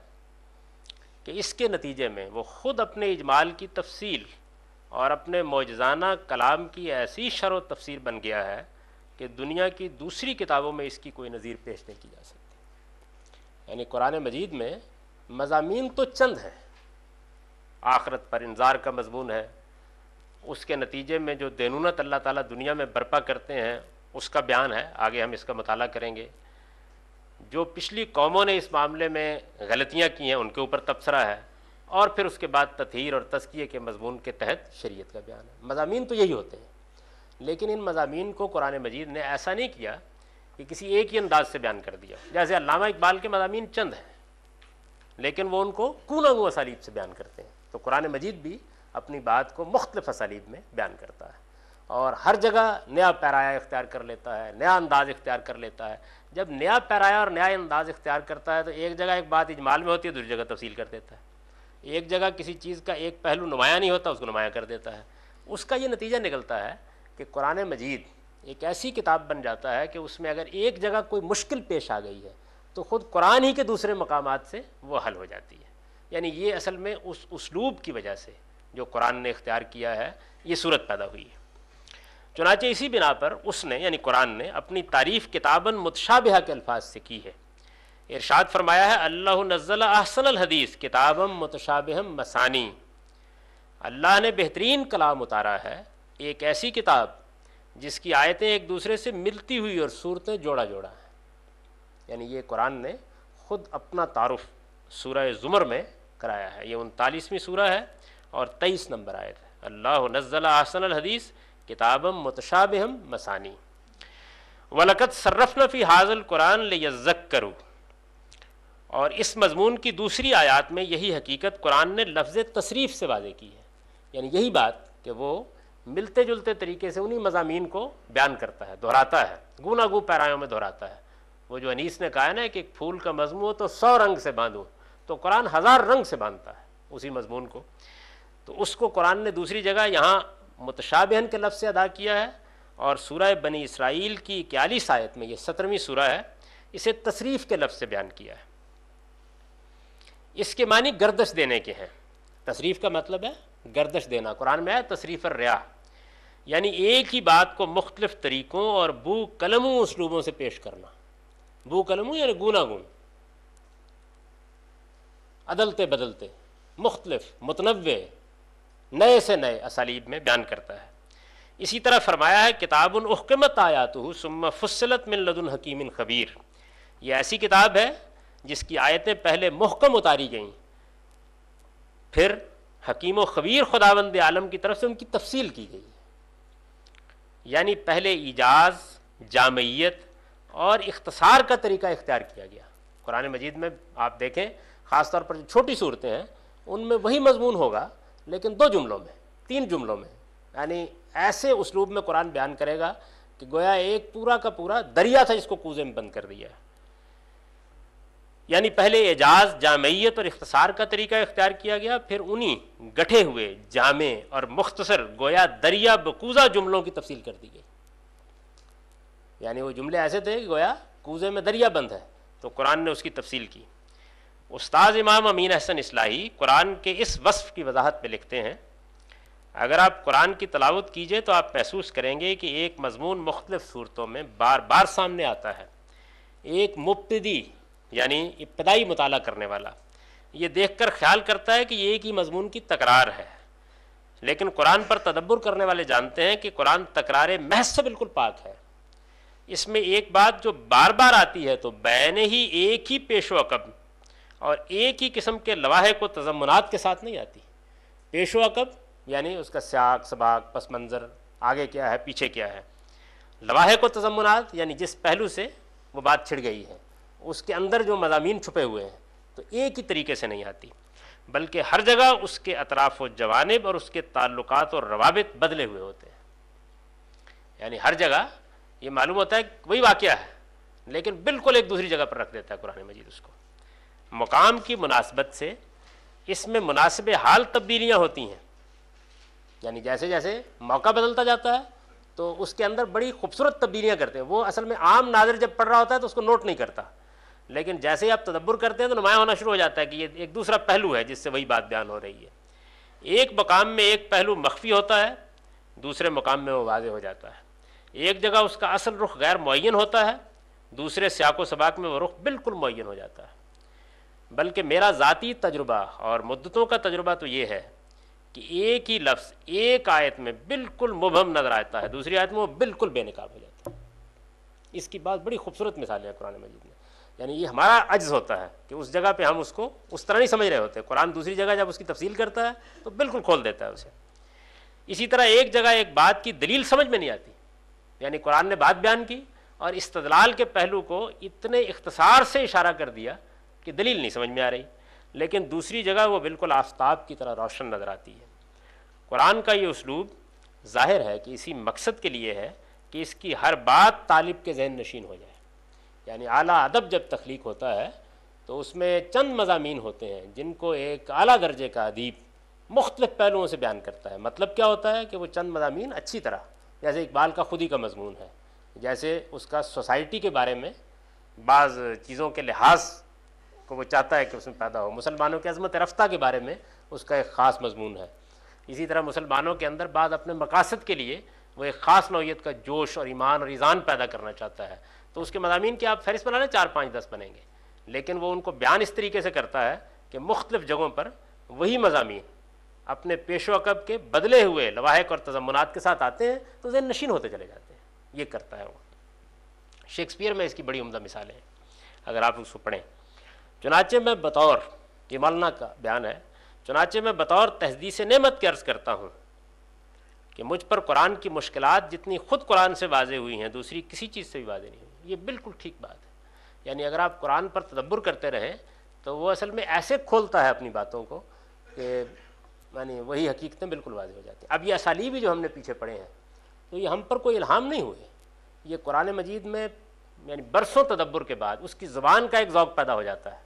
कि इसके नतीजे में वो ख़ुद अपने इजमाल की तफसील और अपने मौजाना कलाम की ऐसी शर व तफसीर बन गया है कि दुनिया की दूसरी किताबों में इसकी कोई नज़ीर पेश नहीं की जा सकती यानी कुरान मजीद में मजामी तो चंद हैं आखरत पर इंजार का मजमून है उसके नतीजे में जो दैनूनत अल्लाह ताला दुनिया में बर्पा करते हैं उसका बयान है आगे हम इसका मताल करेंगे जो पिछली कौमों ने इस मामले में गलतियाँ की हैं उनके ऊपर तबसरा है और फिर उसके बाद तथहर और तस्किए के मजमून के तहत शरीय का बयान है मजामी तो यही होते हैं लेकिन इन मजामी को कुरान मजीद ने ऐसा नहीं किया कि किसी एक ही अंदाज से बयान कर दिया जैसे अलामा इकबाल के मजामी चंद हैं लेकिन वो उनको कूलंग असालीब से बयान करते हैं तो कुरान मजीद भी अपनी बात को मुख्तफ असालीब में बयान करता है और हर जगह नया पैराया इख्तियार कर लेता है नया अंदाज इख्तियार कर लेता है जब नया पैराया और नया अंदाज इख्तियार करता है तो एक जगह एक बात इजमाल में होती है दूसरी जगह तफसील कर देता है एक जगह किसी चीज़ का एक पहलू नुमाया नहीं होता उसको नुमाया कर देता है उसका ये नतीजा निकलता है कि कुरान मजीद एक ऐसी किताब बन जाता है कि उसमें अगर एक जगह कोई मुश्किल पेश आ गई है तो ख़ुद कुरान ही के दूसरे मकाम से वह हल हो जाती है यानी ये असल में उस उसलूब की वजह से जो कुरान ने इख्तियार किया है ये सूरत पैदा हुई है चुनाचे इसी बिना पर उसने यानी कुरान ने अपनी तारीफ़ किताबन मुतशाबह के अल्फाज से की है इरशाद फरमाया है अल्लाह नज़ल अहसन हदीस किताबम मुतशाबहम मसानी अल्लाह ने बेहतरीन कलाम उतारा है एक ऐसी किताब जिसकी आयतें एक दूसरे से मिलती हुई और सूरतें जोड़ा जोड़ा हैं यानी ये कुरान ने खुद अपना तारुफ सूरह ज़ुमर में कराया है ये उनतालीसवीं सूरह है और तेईस नंबर आयत है अल्लाह नजल आसन हदीस किताबम मतशाबहम मसानी वलकत नफ़ी हाजल कुरान लेक करूँ और इस मजमून की दूसरी आयात में यही हकीकत कुरान ने लफ्ज़ तशरीफ़ से वाजे की है यानी यही बात कि वो मिलते जुलते तरीके से उन्हीं मजामी को बयान करता है दोहराता है गु पैरायों में दोहराता है वो जो अनीस ने कहा है ना कि एक फूल का मजमू तो सौ रंग से बांधूँ तो कुरान हज़ार रंग से बांधता है उसी मजमून को तो उसको कुरान ने दूसरी जगह यहाँ मुतशाबहन के लफ्ज़ से अदा किया है और सूरह बनी इसराइल की इक्यालीस आयत में ये सत्रहवीं सूरह है इसे तशरीफ़ के लफ्ज़ से बयान किया है इसके मानी गर्दश देने के हैं तशरीफ़ का मतलब है गर्दश देना कुरान में है तशरीफ़ और रिया यानी एक ही बात को मुख्तलिफ तरीक़ों और बू कलमों उसलूबों से पेश करना बू कलमों यानी गुन अदलते बदलते मुख्तलफ मतनव नए से नए असालीब में बयान करता है इसी तरह फरमाया है किताबन उकमत आयात सुम फसलत मिन लदन हकीमिन खबीर ये ऐसी किताब है जिसकी आयतें पहले मुहकम उतारी गईं फिर हकीम व खबीर खुदावंद आलम की तरफ से उनकी तफसील की गई यानी पहले इजाज़ जामयत और इख्तसार का तरीका इख्तियार किया गया कुरान मजीद में आप देखें ख़ास तौर पर जो छोटी सूरतें हैं उनमें वही मजमून होगा लेकिन दो जुमलों में तीन जुमलों में यानी ऐसे उसलूब में कुरान बयान करेगा कि गोया एक पूरा का पूरा दरिया था जिसको कूजे में बंद कर दिया है यानी पहले एजाज जामयत और इख्तसार का तरीका इख्तियार किया गया फिर उन्हीं गठे हुए जामे और मुख्तसर गोया दरिया बकूज़ा जुमलों की तफसील कर दी गई यानी वो जुमले ऐसे थे कि गोया कूजे में दरिया बंद है तो कुरान ने उसकी तफसील की उस्ताद इमाम अमीन अहसन इसलाही कुरान के इस वस्फ की वजाहत पर लिखते हैं अगर आप कुरान की तलावत कीजिए तो आप महसूस करेंगे कि एक मजमून मुख्तलिफ़ सूरतों में बार बार सामने आता है एक मुबतदी यानी इब्तदाई मुताला करने वाला ये देख कर ख्याल करता है कि ये एक ही मजमून की तकरार है लेकिन कुरान पर तदब्बर करने वाले जानते हैं कि कुरान तकरार महज से बिल्कुल पाक है इसमें एक बात जो बार बार आती है तो बैन ही एक ही पेशो अकब और एक ही किस्म के लवाहे को तजम्मनात के साथ नहीं आती पेशो अकब यानी उसका स्याक सबाक पस मंज़र आगे क्या है पीछे क्या है लवाहे को तजम्मनात यानी जिस पहलू से वो बात छिड़ गई है उसके अंदर जो मजामी छुपे हुए हैं तो एक ही तरीके से नहीं आती बल्कि हर जगह उसके अतराफ व जवानब और उसके ताल्लुक़ और रवाबित बदले हुए होते हैं यानी हर जगह ये मालूम होता है वही वाक़ है लेकिन बिल्कुल एक दूसरी जगह पर रख देता है कुरान मजीद उसको मुकाम की मुनासबत से इसमें मुनासिब हाल तब्दीलियाँ होती हैं यानी जैसे जैसे मौका बदलता जाता है तो उसके अंदर बड़ी खूबसूरत तब्दीलियाँ करते हैं वो असल में आम नाजर जब पढ़ रहा होता है तो उसको नोट नहीं करता लेकिन जैसे ही आप तदब्बर करते हैं तो नुमाया होना शुरू हो जाता है कि ये एक दूसरा पहलू है जिससे वही बात बयान हो रही है एक मकाम में एक पहलू मख्फी होता है दूसरे मकाम में वो वाज हो जाता है एक जगह उसका असल रुख गैर मुन होता है दूसरे सियाको सबाक में वो रुख बिल्कुल मुन हो जाता है बल्कि मेरा ज़ाती तजुर्बा और मुद्दतों का तजुर्बा तो ये है कि एक ही लफ्ज़ एक आयत में बिल्कुल मुबहम नज़र आता है दूसरी आयत में वो बिल्कुल बेनकाब हो जाता है इसकी बात बड़ी खूबसूरत मिसाल है कुरान मजीद में यानी ये हमारा अज्ज होता है कि उस जगह पे हम उसको उस तरह नहीं समझ रहे होते कुरान दूसरी जगह जब उसकी तफसील करता है तो बिल्कुल खोल देता है उसे इसी तरह एक जगह एक बात की दलील समझ में नहीं आती यानी कुरान ने बात बयान की और इस्तलाल के पहलू को इतने इख्तसार से इशारा कर दिया कि दलील नहीं समझ में आ रही लेकिन दूसरी जगह वो बिल्कुल आफ्ताब की तरह रोशन नज़र आती है कुरान का ये उसलूब ज़ाहिर है कि इसी मकसद के लिए है कि इसकी हर बात तालिब के जहन नशीन हो जाए यानी आला अदब जब तख्लीक होता है तो उसमें चंद मजामी होते हैं जिनको एक आला दर्जे का अदीब मुख्तलिफ पहलुओं से बयान करता है मतलब क्या होता है कि वो चंद मजामी अच्छी तरह जैसे इकबाल का खुद ही का मजमून है जैसे उसका सोसाइटी के बारे में बाज़ चीज़ों के लिहाज को वो चाहता है कि उसमें पैदा हो मुसलमानों की अजमत रफ्ता के बारे में उसका एक ख़ास मजमून है इसी तरह मुसलमानों के अंदर बाद अपने मकासद के लिए वो एक ख़ास नौीयत का जोश और ईमान और ईज़ान पैदा करना चाहता है तो उसके मजामी की आप फहरिस्त बना लें चार पाँच दस बनेंगे लेकिन वो उनको बयान इस तरीके से करता है कि मुख्तफ जगहों पर वही मजामी अपने पेशो अकब के बदले हुए लवाहक और तजमुनात के साथ आते हैं तो जैन नशीन होते चले जाते हैं ये करता है वो शेक्सपियर में इसकी बड़ी उमदा मिसालें अगर आप उसको पढ़ें चुनाचे में बतौर ये मौलाना का बयान है चुनाचे में बतौर तहदीस नमत के अर्ज़ करता हूँ कि मुझ पर कुरान की मुश्किल जितनी ख़ुद कुरान से वाजे हुई हैं दूसरी किसी चीज़ से भी वाजे नहीं हुई ये बिल्कुल ठीक बात है यानी अगर आप कुरान पर तदब्बर करते रहें तो वो असल में ऐसे खोलता है अपनी बातों को कि यानी वही हकीकतें बिल्कुल वाजे हो जाती अब ये असाली भी जो हमने पीछे पड़े हैं तो ये हम पर कोई इल्हाम नहीं हुए ये कुरान मजीद में यानी बरसों तदब्बर के बाद उसकी ज़बान का एक ओक़ पैदा हो जाता है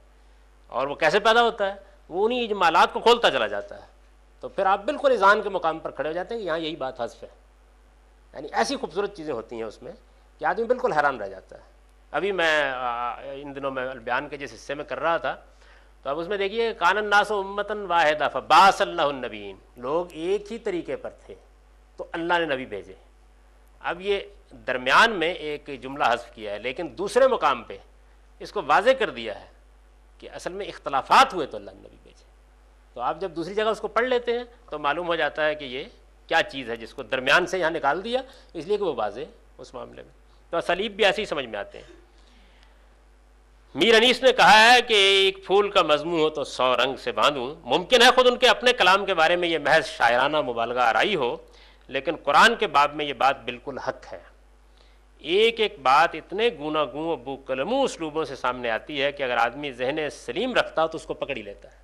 और वो कैसे पैदा होता है वो उन्हीं इजमालत को खोलता चला जाता है तो फिर आप बिल्कुल इजान के मुकाम पर खड़े हो जाते हैं कि यहाँ यही बात हजफ है यानी ऐसी खूबसूरत चीज़ें होती हैं उसमें कि आदमी बिल्कुल हैरान रह जाता है अभी मैं इन दिनों में बयान के जिस हिस्से में कर रहा था तो अब उसमें देखिए कानन नास उम्मतन वाहिदा फ़बासल्लाबीन लोग एक ही तरीके पर थे तो अल्लाह ने नबी भेजे अब ये दरमियान में एक जुमला हजफ किया है लेकिन दूसरे मुकाम पे इसको वाजे कर दिया है कि असल में इख्तलाफात हुए तो अल्लाह ने नबी भेजे तो आप जब दूसरी जगह उसको पढ़ लेते हैं तो मालूम हो जाता है कि ये क्या चीज़ है जिसको दरमियान से यहाँ निकाल दिया इसलिए कि वो वाजे उस मामले में तो असलीब भी ऐसे ही समझ में आते हैं मीर अनीस ने कहा है कि एक फूल का मजमू हो तो सौ रंग से बांधूं मुमकिन है खुद उनके अपने कलाम के बारे में ये महज शायराना मुबालगा आरई हो लेकिन कुरान के बाब में ये बात बिल्कुल हक है एक एक बात इतने गुना गुँ बू कलमू उसलूबों से सामने आती है कि अगर आदमी जहन सलीम रखता तो उसको पकड़ ही लेता है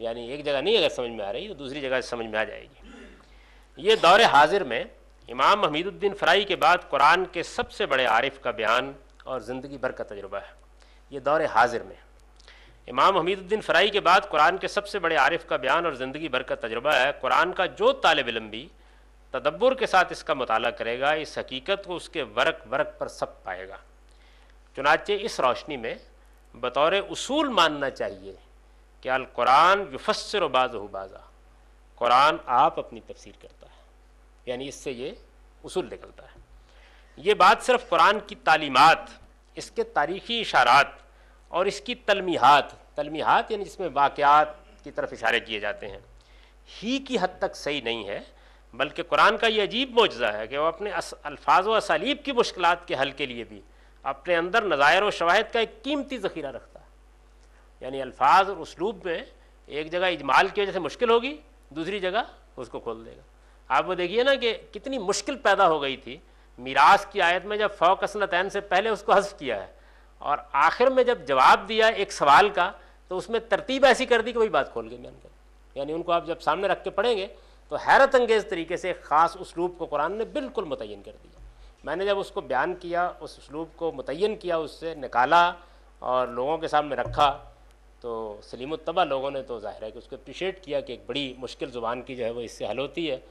यानी एक जगह नहीं अगर समझ में आ रही तो दूसरी जगह समझ में आ जाएगी ये दौरे हाजिर में इमाम हमीदुद्दीन फ़राई के बाद कुरान के सबसे बड़े आरिफ का बयान और ज़िंदगी भर का तजुर्बा है ये दौर हाजिर में इमाम हमीदुद्दीन फ़राई के बाद कुरान के सबसे बड़े आरिफ का बयान और ज़िंदगी भर का तजुर्बा है कुरान का जो तालब इलम तदब्बर के साथ इसका मताल करेगा इस हकीकत को उसके वर्क वर्क पर सब पाएगा चुनाचे इस रोशनी में बतौर उसूल मानना चाहिए क्या कुरान युफसर बाज़ बाज़ा कुरान आप अपनी तफसीर करता है यानी इससे ये उसूल निकलता है ये बात सिर्फ कुरान की तालीमत इसके तारीखी इशारात और इसकी तलमीहत तलमीहत यानी जिसमें वाक़ात की तरफ इशारे किए जाते हैं ही की हद तक सही नहीं है बल्कि कुरान का ये अजीब मुआजा है कि वह अपने अल्फाज व असालीब की मुश्किल के हल के लिए भी अपने अंदर नज़ायर व शवाहद का एक कीमती ज़ख़ीरा रखता है यानी अल्फाज और उसलूब में एक जगह इजमाल की वजह से मुश्किल होगी दूसरी जगह उसको खोल देगा आप वो देखिए ना कि कितनी मुश्किल पैदा हो गई थी मीरास की आयत में जब फ़ौक असलतैन से पहले उसको हज़फ किया है और आखिर में जब जवाब दिया एक सवाल का तो उसमें तरतीब ऐसी कर दी कि वही बात खोल गई मैं कर यानी उनको आप जब सामने रख के पढ़ेंगे तो हैरत अंगेज़ तरीके से ख़ास उसलूब को कुरान ने बिल्कुल मुतन कर दिया मैंने जब उसको बयान किया उस उसलूब को मुतन किया उससे निकाला और लोगों के सामने रखा तो सलीम तबा लोगों ने तो ज़ाहिर है कि उसको अप्रिशिएट किया कि एक बड़ी मुश्किल ज़ुबान की जो है वो इससे हल होती है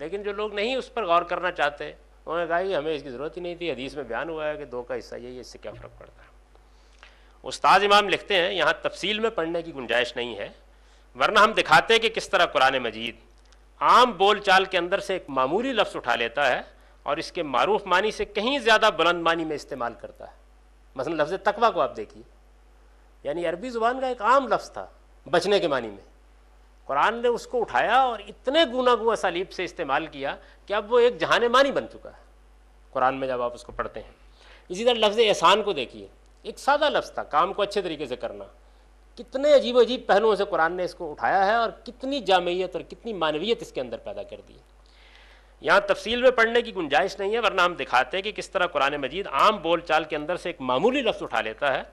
लेकिन जो लोग नहीं उस पर गौर करना चाहते उन्होंने कहा कि हमें इसकी ज़रूरत ही नहीं थी हदीस में बयान हुआ है कि दो का हिस्सा यही है इससे क्या फ़र्क पड़ता है उस्ताद इमाम लिखते हैं यहाँ तफसील में पढ़ने की गुंजाइश नहीं है वरना हम दिखाते हैं कि किस तरह कुरान मजीद आम बोल चाल के अंदर से एक मामूली लफ्ज़ उठा लेता है और इसके मरूफ मानी से कहीं ज़्यादा बुलंद मानी में इस्तेमाल करता है मसलन लफ्ज़ तकवा को आप देखिए यानी अरबी ज़ुबान का एक आम लफ्ज़ था बचने के मानी में कुरान ने उसको उठाया और इतने गुना गुआ सालीब से इस्तेमाल किया कि अब वो एक जहान मानी बन चुका है कुरान में जब आप उसको पढ़ते हैं इसी तरह लफ्ज़ एहसान को देखिए एक सादा लफ्ज़ था काम को अच्छे तरीके से करना कितने अजीब अजीब पहलुओं से कुरान ने इसको उठाया है और कितनी जामयत और कितनी मानवीयत इसके अंदर पैदा कर दी है यहाँ तफसील में पढ़ने की गुंजाइश नहीं है वरना हम दिखाते हैं कि किस तरह कुरान मजीद आम बोल चाल के अंदर से एक मामूली लफ्ज़ उठा लेता है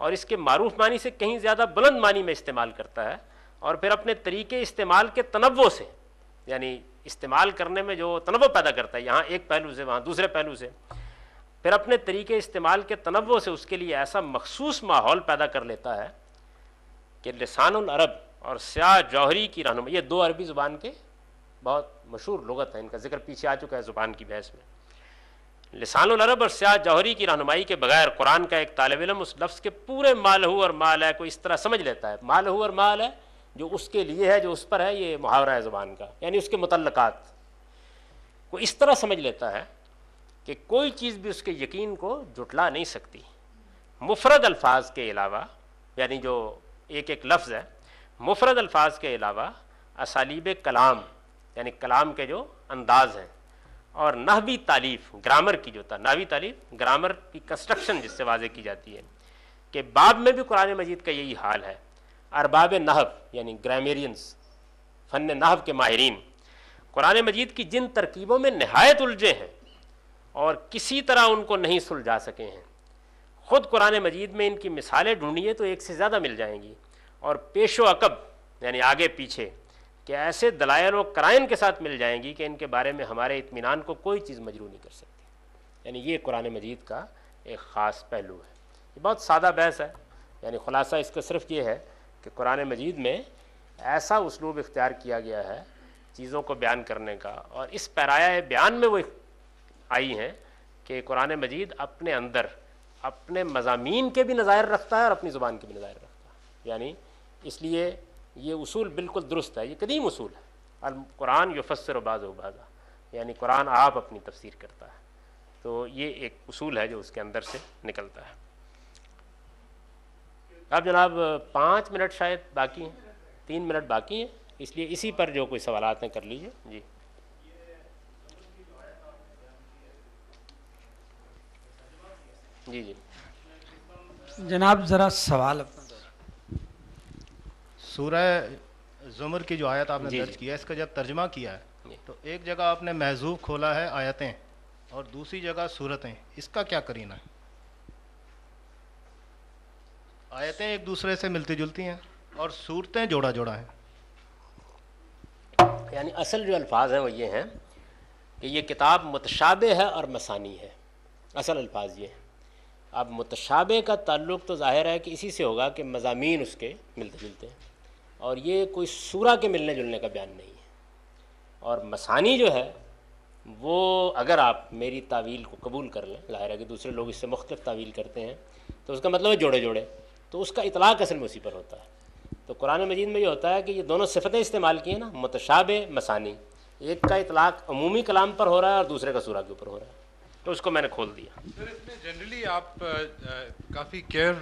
और इसके मारूफ मानी से कहीं ज़्यादा बुलंद मानी में इस्तेमाल करता है और फिर अपने तरीके इस्तेमाल के तनवों से यानी इस्तेमाल करने में जो तनव पैदा करता है यहाँ एक पहलू से वहाँ दूसरे पहलू से फिर अपने तरीके इस्तेमाल के तनवों से उसके लिए ऐसा मखसूस माहौल पैदा कर लेता है कि लसान अरब और स्या जौहरी की रहनुमा ये दो अरबी ज़ुबान के बहुत मशहूर लगत हैं इनका जिक्र पीछे आ चुका है ज़ुबान की बहस में लसान अरब और स्या जौहरी की रहनमाई के बगैर कुरान का एक तालब इलम उस लफ्स के पूरे मालहू और माल है को इस तरह समझ लेता है मालहू और माल है जो उसके लिए है जो उस पर है ये मुहावरा है ज़बान का यानी उसके मुतलक़ात को इस तरह समझ लेता है कि कोई चीज़ भी उसके यकीन को जुटला नहीं सकती मुफरद अल्फाज के अलावा यानी जो एक एक लफ्ज़ है मुफरद अल्फाज के अलावा असालीब कलाम यानी कलाम के जो अंदाज हैं और नहवी तारीफ ग्रामर की जो था नहवी तारीफ ग्रामर की कंस्ट्रक्शन जिससे वाजे की जाती है कि बाब में भी कुरान मजीद का यही हाल है अरबाब नहब यानी ग्रामेरियंस फ़न नहब के माहरीन कुरान मजीद की जिन तरकीबों में नहायत उलझे हैं और किसी तरह उनको नहीं सुलझा सके हैं ख़ुद कुरान मजीद में इनकी मिसालें ढूँढिए तो एक से ज़्यादा मिल जाएंगी और पेशो अकब यानी आगे पीछे कि ऐसे दलायल व क्राइन के साथ मिल जाएंगी कि इनके बारे में हमारे इतमान को कोई चीज़ मजरू नहीं कर सकती यानी ये कुरान मजीद का एक ख़ास पहलू है ये बहुत सादा बहस है यानी ख़ुलासा इसका सिर्फ ये है कि कुरान मजीद में ऐसा उसलूब इख्तियार किया गया है चीज़ों को बयान करने का और इस पैराया बयान में वो आई हैं कि कुरान मजीद अपने अंदर अपने मजामी के भी नज़ायर रखता है और अपनी ज़ुबान के भी नज़ायर रखता है यानी इसलिए ये उसूल बिल्कुल दुरुस्त है ये कदीम उसूल है अल कुरान यफसर बाज़ बाज़ा यानी कुरान आप अपनी तफसीर करता है तो ये एक उसूल है जो उसके अंदर से निकलता है अब जनाब पाँच मिनट शायद बाकी हैं तीन मिनट बाकी हैं इसलिए इसी पर जो कोई सवाल हैं कर लीजिए जी जी जी जनाब ज़रा सवाल अपना सूरह जुमर की जो आयत आपने दर्ज किया इसका जब तर्जमा किया है तो एक जगह आपने महजूब खोला है आयतें और दूसरी जगह सूरतें इसका क्या करीना है आयतें एक दूसरे से मिलती जुलती हैं और सूरतें जोड़ा जोड़ा हैं यानी असल जो अल्फाज हैं वो ये हैं कि ये किताब मतशाबे है और मसानी है असल अल्फाज ये हैं अब मतशाबे का ताल्लुक तो ज़ाहिर है कि इसी से होगा कि मजामी उसके मिलते जुलते हैं और ये कोई सूरा के मिलने जुलने का बयान नहीं है और मसानी जो है वो अगर आप मेरी तावील को कबूल कर लें ज़ाहिर है कि दूसरे लोग इससे मुख्तफ तावील करते हैं तो उसका मतलब है जोड़े जोड़े तो उसका इतलाक असल में उसी पर होता है तो कुरान मजीद में ये होता है कि ये दोनों सिफतें इस्तेमाल की हैं ना मतशाब मसानी एक का इतलाक अमूमी कलाम पर हो रहा है और दूसरे का सूरा के ऊपर हो रहा है तो उसको मैंने खोल दिया सर इसमें जनरली आप काफ़ी केयर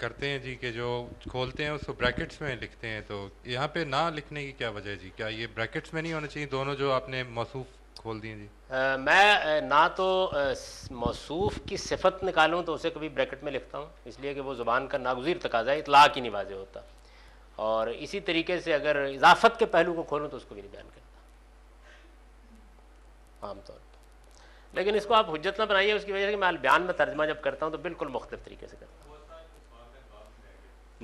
करते हैं जी के जो खोलते हैं उसको ब्रैकेट्स में लिखते हैं तो यहाँ पे ना लिखने की क्या वजह है जी क्या ये ब्रैकेट्स में नहीं होना चाहिए दोनों जो आपने मसूफ खोल दिए जी आ, मैं ना तो मौसूफ की सिफत निकालूँ तो उसे कभी ब्रैकेट में लिखता हूँ इसलिए कि वो ज़ुबान का नागजीर तकाजा है इतला की वाजे होता और इसी तरीके से अगर इजाफत के पहलू को खोलूँ तो उसको भी नहीं बयान करता आमतौर पर लेकिन इसको आप हजत ना बनाइए उसकी वजह से मैं बयान में तर्जमा जब करता हूँ तो बिल्कुल मुख्तफ तरीके से करता हूँ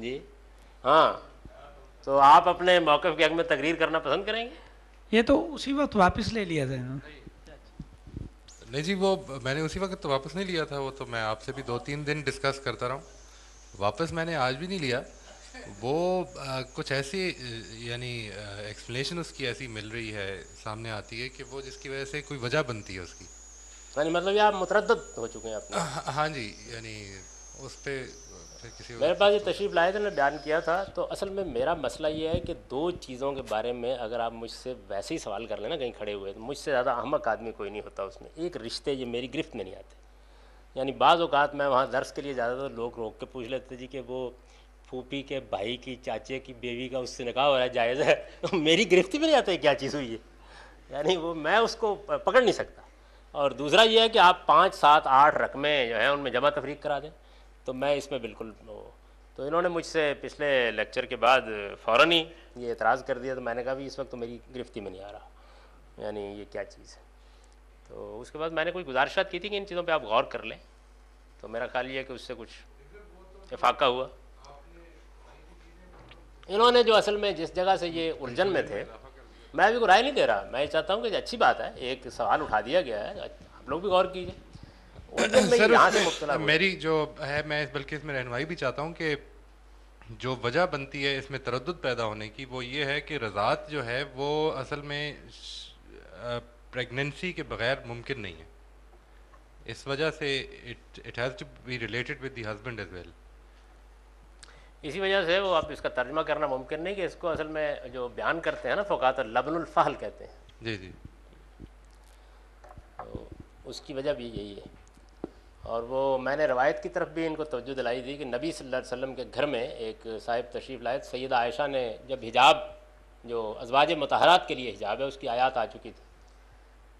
जी हाँ तो आप अपने मौक़ के अग में तकरीर करना पसंद करेंगे ये तो उसी वक्त वापस ले लिया था नहीं जी वो मैंने उसी वक्त तो वापस नहीं लिया था वो तो मैं आपसे भी दो तीन दिन डिस्कस करता रहा हूँ वापस मैंने आज भी नहीं लिया वो आ, कुछ ऐसी यानी एक्सप्लेनेशन उसकी ऐसी मिल रही है सामने आती है कि वो जिसकी वजह से कोई वजह बनती है उसकी मतलब आप मुतरद हो चुके हैं आप हाँ जी यानी उस पर किसी मेरे पास ये तशरीफ़ लाए थे ना बयान किया था तो असल में मेरा मसला ये है कि दो चीज़ों के बारे में अगर आप मुझसे वैसे ही सवाल कर लेना कहीं खड़े हुए तो मुझसे ज़्यादा अहमक आदमी कोई नहीं होता उसमें एक रिश्ते ये मेरी गिरफ्त में नहीं आते यानी बाज़ अवत मैं वहाँ दर्श के लिए ज़्यादातर लोग रोक के पूछ लेते जी कि वो फूफी के भाई की चाचे की बेबी का उससे निकाह हो रहा है जायज़ है [laughs] तो मेरी गिरफ्त में नहीं आता क्या चीज़ हुई है यानी वो मैं उसको पकड़ नहीं सकता और दूसरा ये है कि आप पाँच सात आठ रकमें जो हैं उनमें जमा तफरीक करा दें तो मैं इसमें बिल्कुल तो इन्होंने मुझसे पिछले लेक्चर के बाद फ़ौर ही ये एतराज़ कर दिया तो मैंने कहा भी इस वक्त तो मेरी गिरफ्ती में नहीं आ रहा यानी ये क्या चीज़ है तो उसके बाद मैंने कोई गुजारिशात की थी कि इन चीज़ों पे आप गौर कर लें तो मेरा ख्याल ये है कि उससे कुछ इफाका हुआ इन्होंने जो असल में जिस जगह से ये उलझन में थे मैं अभी को राय नहीं दे रहा मैं चाहता हूँ कि अच्छी बात है एक सवाल उठा दिया गया है आप लोग भी गौर कीजिए [coughs] सर मेरी जो है मैं इस बल्कि इसमें रहनमाई भी चाहता हूँ कि जो वजह बनती है इसमें तरद पैदा होने की वो ये है कि रजात जो है वो असल में प्रेगनेंसी के बगैर मुमकिन नहीं है इस वजह से it it has to be related with the husband as well इसी वजह से वो आप इसका तर्जमा करना मुमकिन नहीं कि इसको असल में जो बयान करते हैं ना फ़कात लबनफहल कहते हैं जी जी तो उसकी वजह भी यही है और वो मैंने रवायत की तरफ भी इनको तोज्जो दिलाई थी कि नबी सल्लल्लाहु अलैहि वसल्लम के घर में एक साहिब तशरीफ़ लाए सैद आयशा ने जब हिजाब जो अजवाज मतहरात के लिए हिजाब है उसकी आयात आ चुकी थी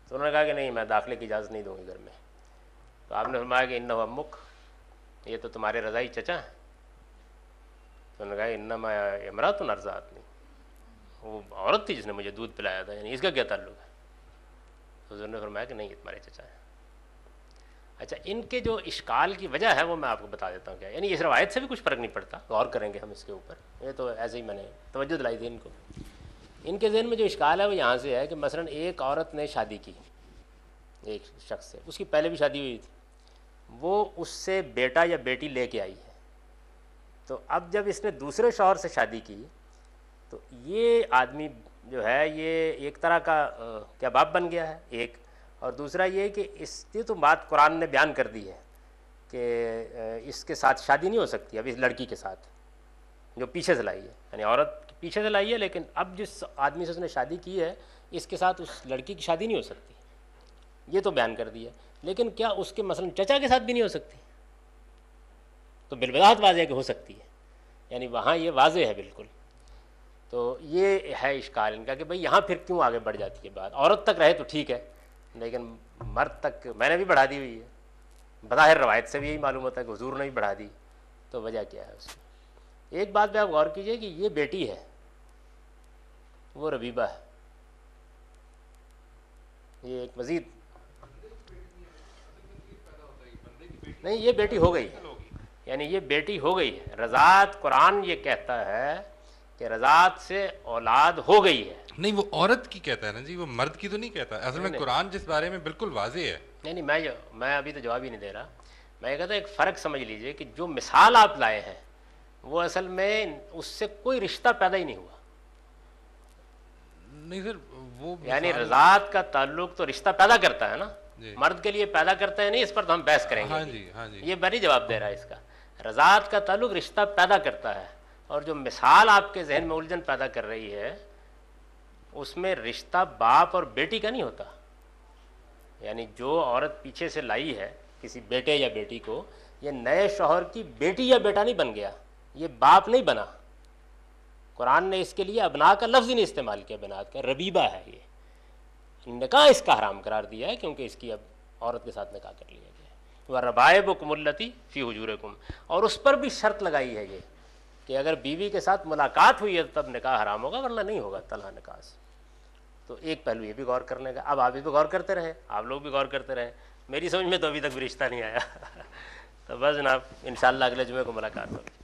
तो उन्होंने कहा कि नहीं मैं दाखिले की इजाज़त नहीं दूँगी घर में तो आपने फरमाया कि इन्ना अमुक ये तो तुम्हारे रज़ाई चचा हैं तो उन्होंने कहा इन्ना मैं इमरा तो नरजात नहीं वो औरत थी जिसने मुझे दूध पिलाया था यानी इसका क्या तल्लु है तो उन्होंने फरमाया कि नहीं ये तुम्हारे चचा हैं अच्छा इनके जो इश्काल की वजह है वो मैं आपको बता देता हूँ क्या यानी इस रवायत से भी कुछ फ़र्क नहीं पड़ता गौर करेंगे हम इसके ऊपर ये तो ऐसे ही मैंने तोज्जो दिलाई थी इनको इनके जहन में जो इश्काल है वो यहाँ से है कि मसलन एक औरत ने शादी की एक शख्स से उसकी पहले भी शादी हुई थी वो उससे बेटा या बेटी लेके आई है तो अब जब इसने दूसरे शौहर से शादी की तो ये आदमी जो है ये एक तरह का क्या बाप बन गया है एक और दूसरा ये कि इस ये तो बात कुरान ने बयान कर दी है कि इसके साथ शादी नहीं हो सकती अब इस लड़की के साथ जो पीछे से लाई है यानी औरत पीछे से लाई है लेकिन अब जिस आदमी से उसने शादी की है इसके साथ उस लड़की की शादी नहीं हो सकती ये तो बयान कर दिया लेकिन क्या उसके मसलन चचा के साथ भी नहीं हो सकती तो बिलबदात वाजह कि हो सकती है यानी वहाँ ये वाज है बिल्कुल तो ये है इश्काल इनका कि भाई यहाँ फिर क्यों आगे बढ़ जाती है बात औरत तक रहे तो ठीक है लेकिन मर्द तक मैंने भी बढ़ा दी हुई है बज़ाहिर रवायत से भी यही मालूम होता है कि हजूर ने भी बढ़ा दी तो वजह क्या है उसकी एक बात पर आप गौर कीजिए कि ये बेटी है वो रबीबा है ये एक मज़ीद नहीं ये बेटी हो गई है यानी ये बेटी हो गई है रजात कुरान ये कहता है कि रजात से औलाद हो गई है नहीं वो औरत की कहता है ना जी वो मर्द की तो नहीं कहता असल में कुरान जिस बारे में बिल्कुल वाजे है नहीं नहीं मैं मैं अभी तो जवाब ही नहीं दे रहा मैं कहता एक फ़र्क समझ लीजिए कि जो मिसाल आप लाए हैं वो असल में उससे कोई रिश्ता पैदा ही नहीं हुआ नहीं सर वो यानी रजात का ताल्लुक तो रिश्ता पैदा करता है ना मर्द के लिए पैदा करता है नहीं इस पर तो हम बहस हाँ करेंगे हाँ जी, हाँ जी। ये मैं नहीं जवाब दे रहा है इसका रजात का ताल्लुक रिश्ता पैदा करता है और जो मिसाल आपके जहन में उलझन पैदा कर रही है उसमें रिश्ता बाप और बेटी का नहीं होता यानी जो औरत पीछे से लाई है किसी बेटे या बेटी को ये नए शोहर की बेटी या बेटा नहीं बन गया ये बाप नहीं बना कुरान ने इसके लिए अबना का लफ्ज़ ही नहीं इस्तेमाल किया बना का रबीबा है ये निका इसका हराम करार दिया है क्योंकि इसकी अब औरत के साथ निका कर लिया गया वह रबायब कुमुल्लती फ़ी हजूर कुम और उस पर भी शर्त लगाई है ये कि अगर बीवी के साथ मुलाकात हुई है तो तब निकाह हराम होगा वरना नहीं होगा तला निकाह से तो एक पहलू ये भी गौर करने का अब आप भी गौर करते रहे आप लोग भी गौर करते रहे मेरी समझ में तो अभी तक भी रिश्ता नहीं आया [laughs] तो बस जनाब इन अगले जुमे को मुलाकात होगी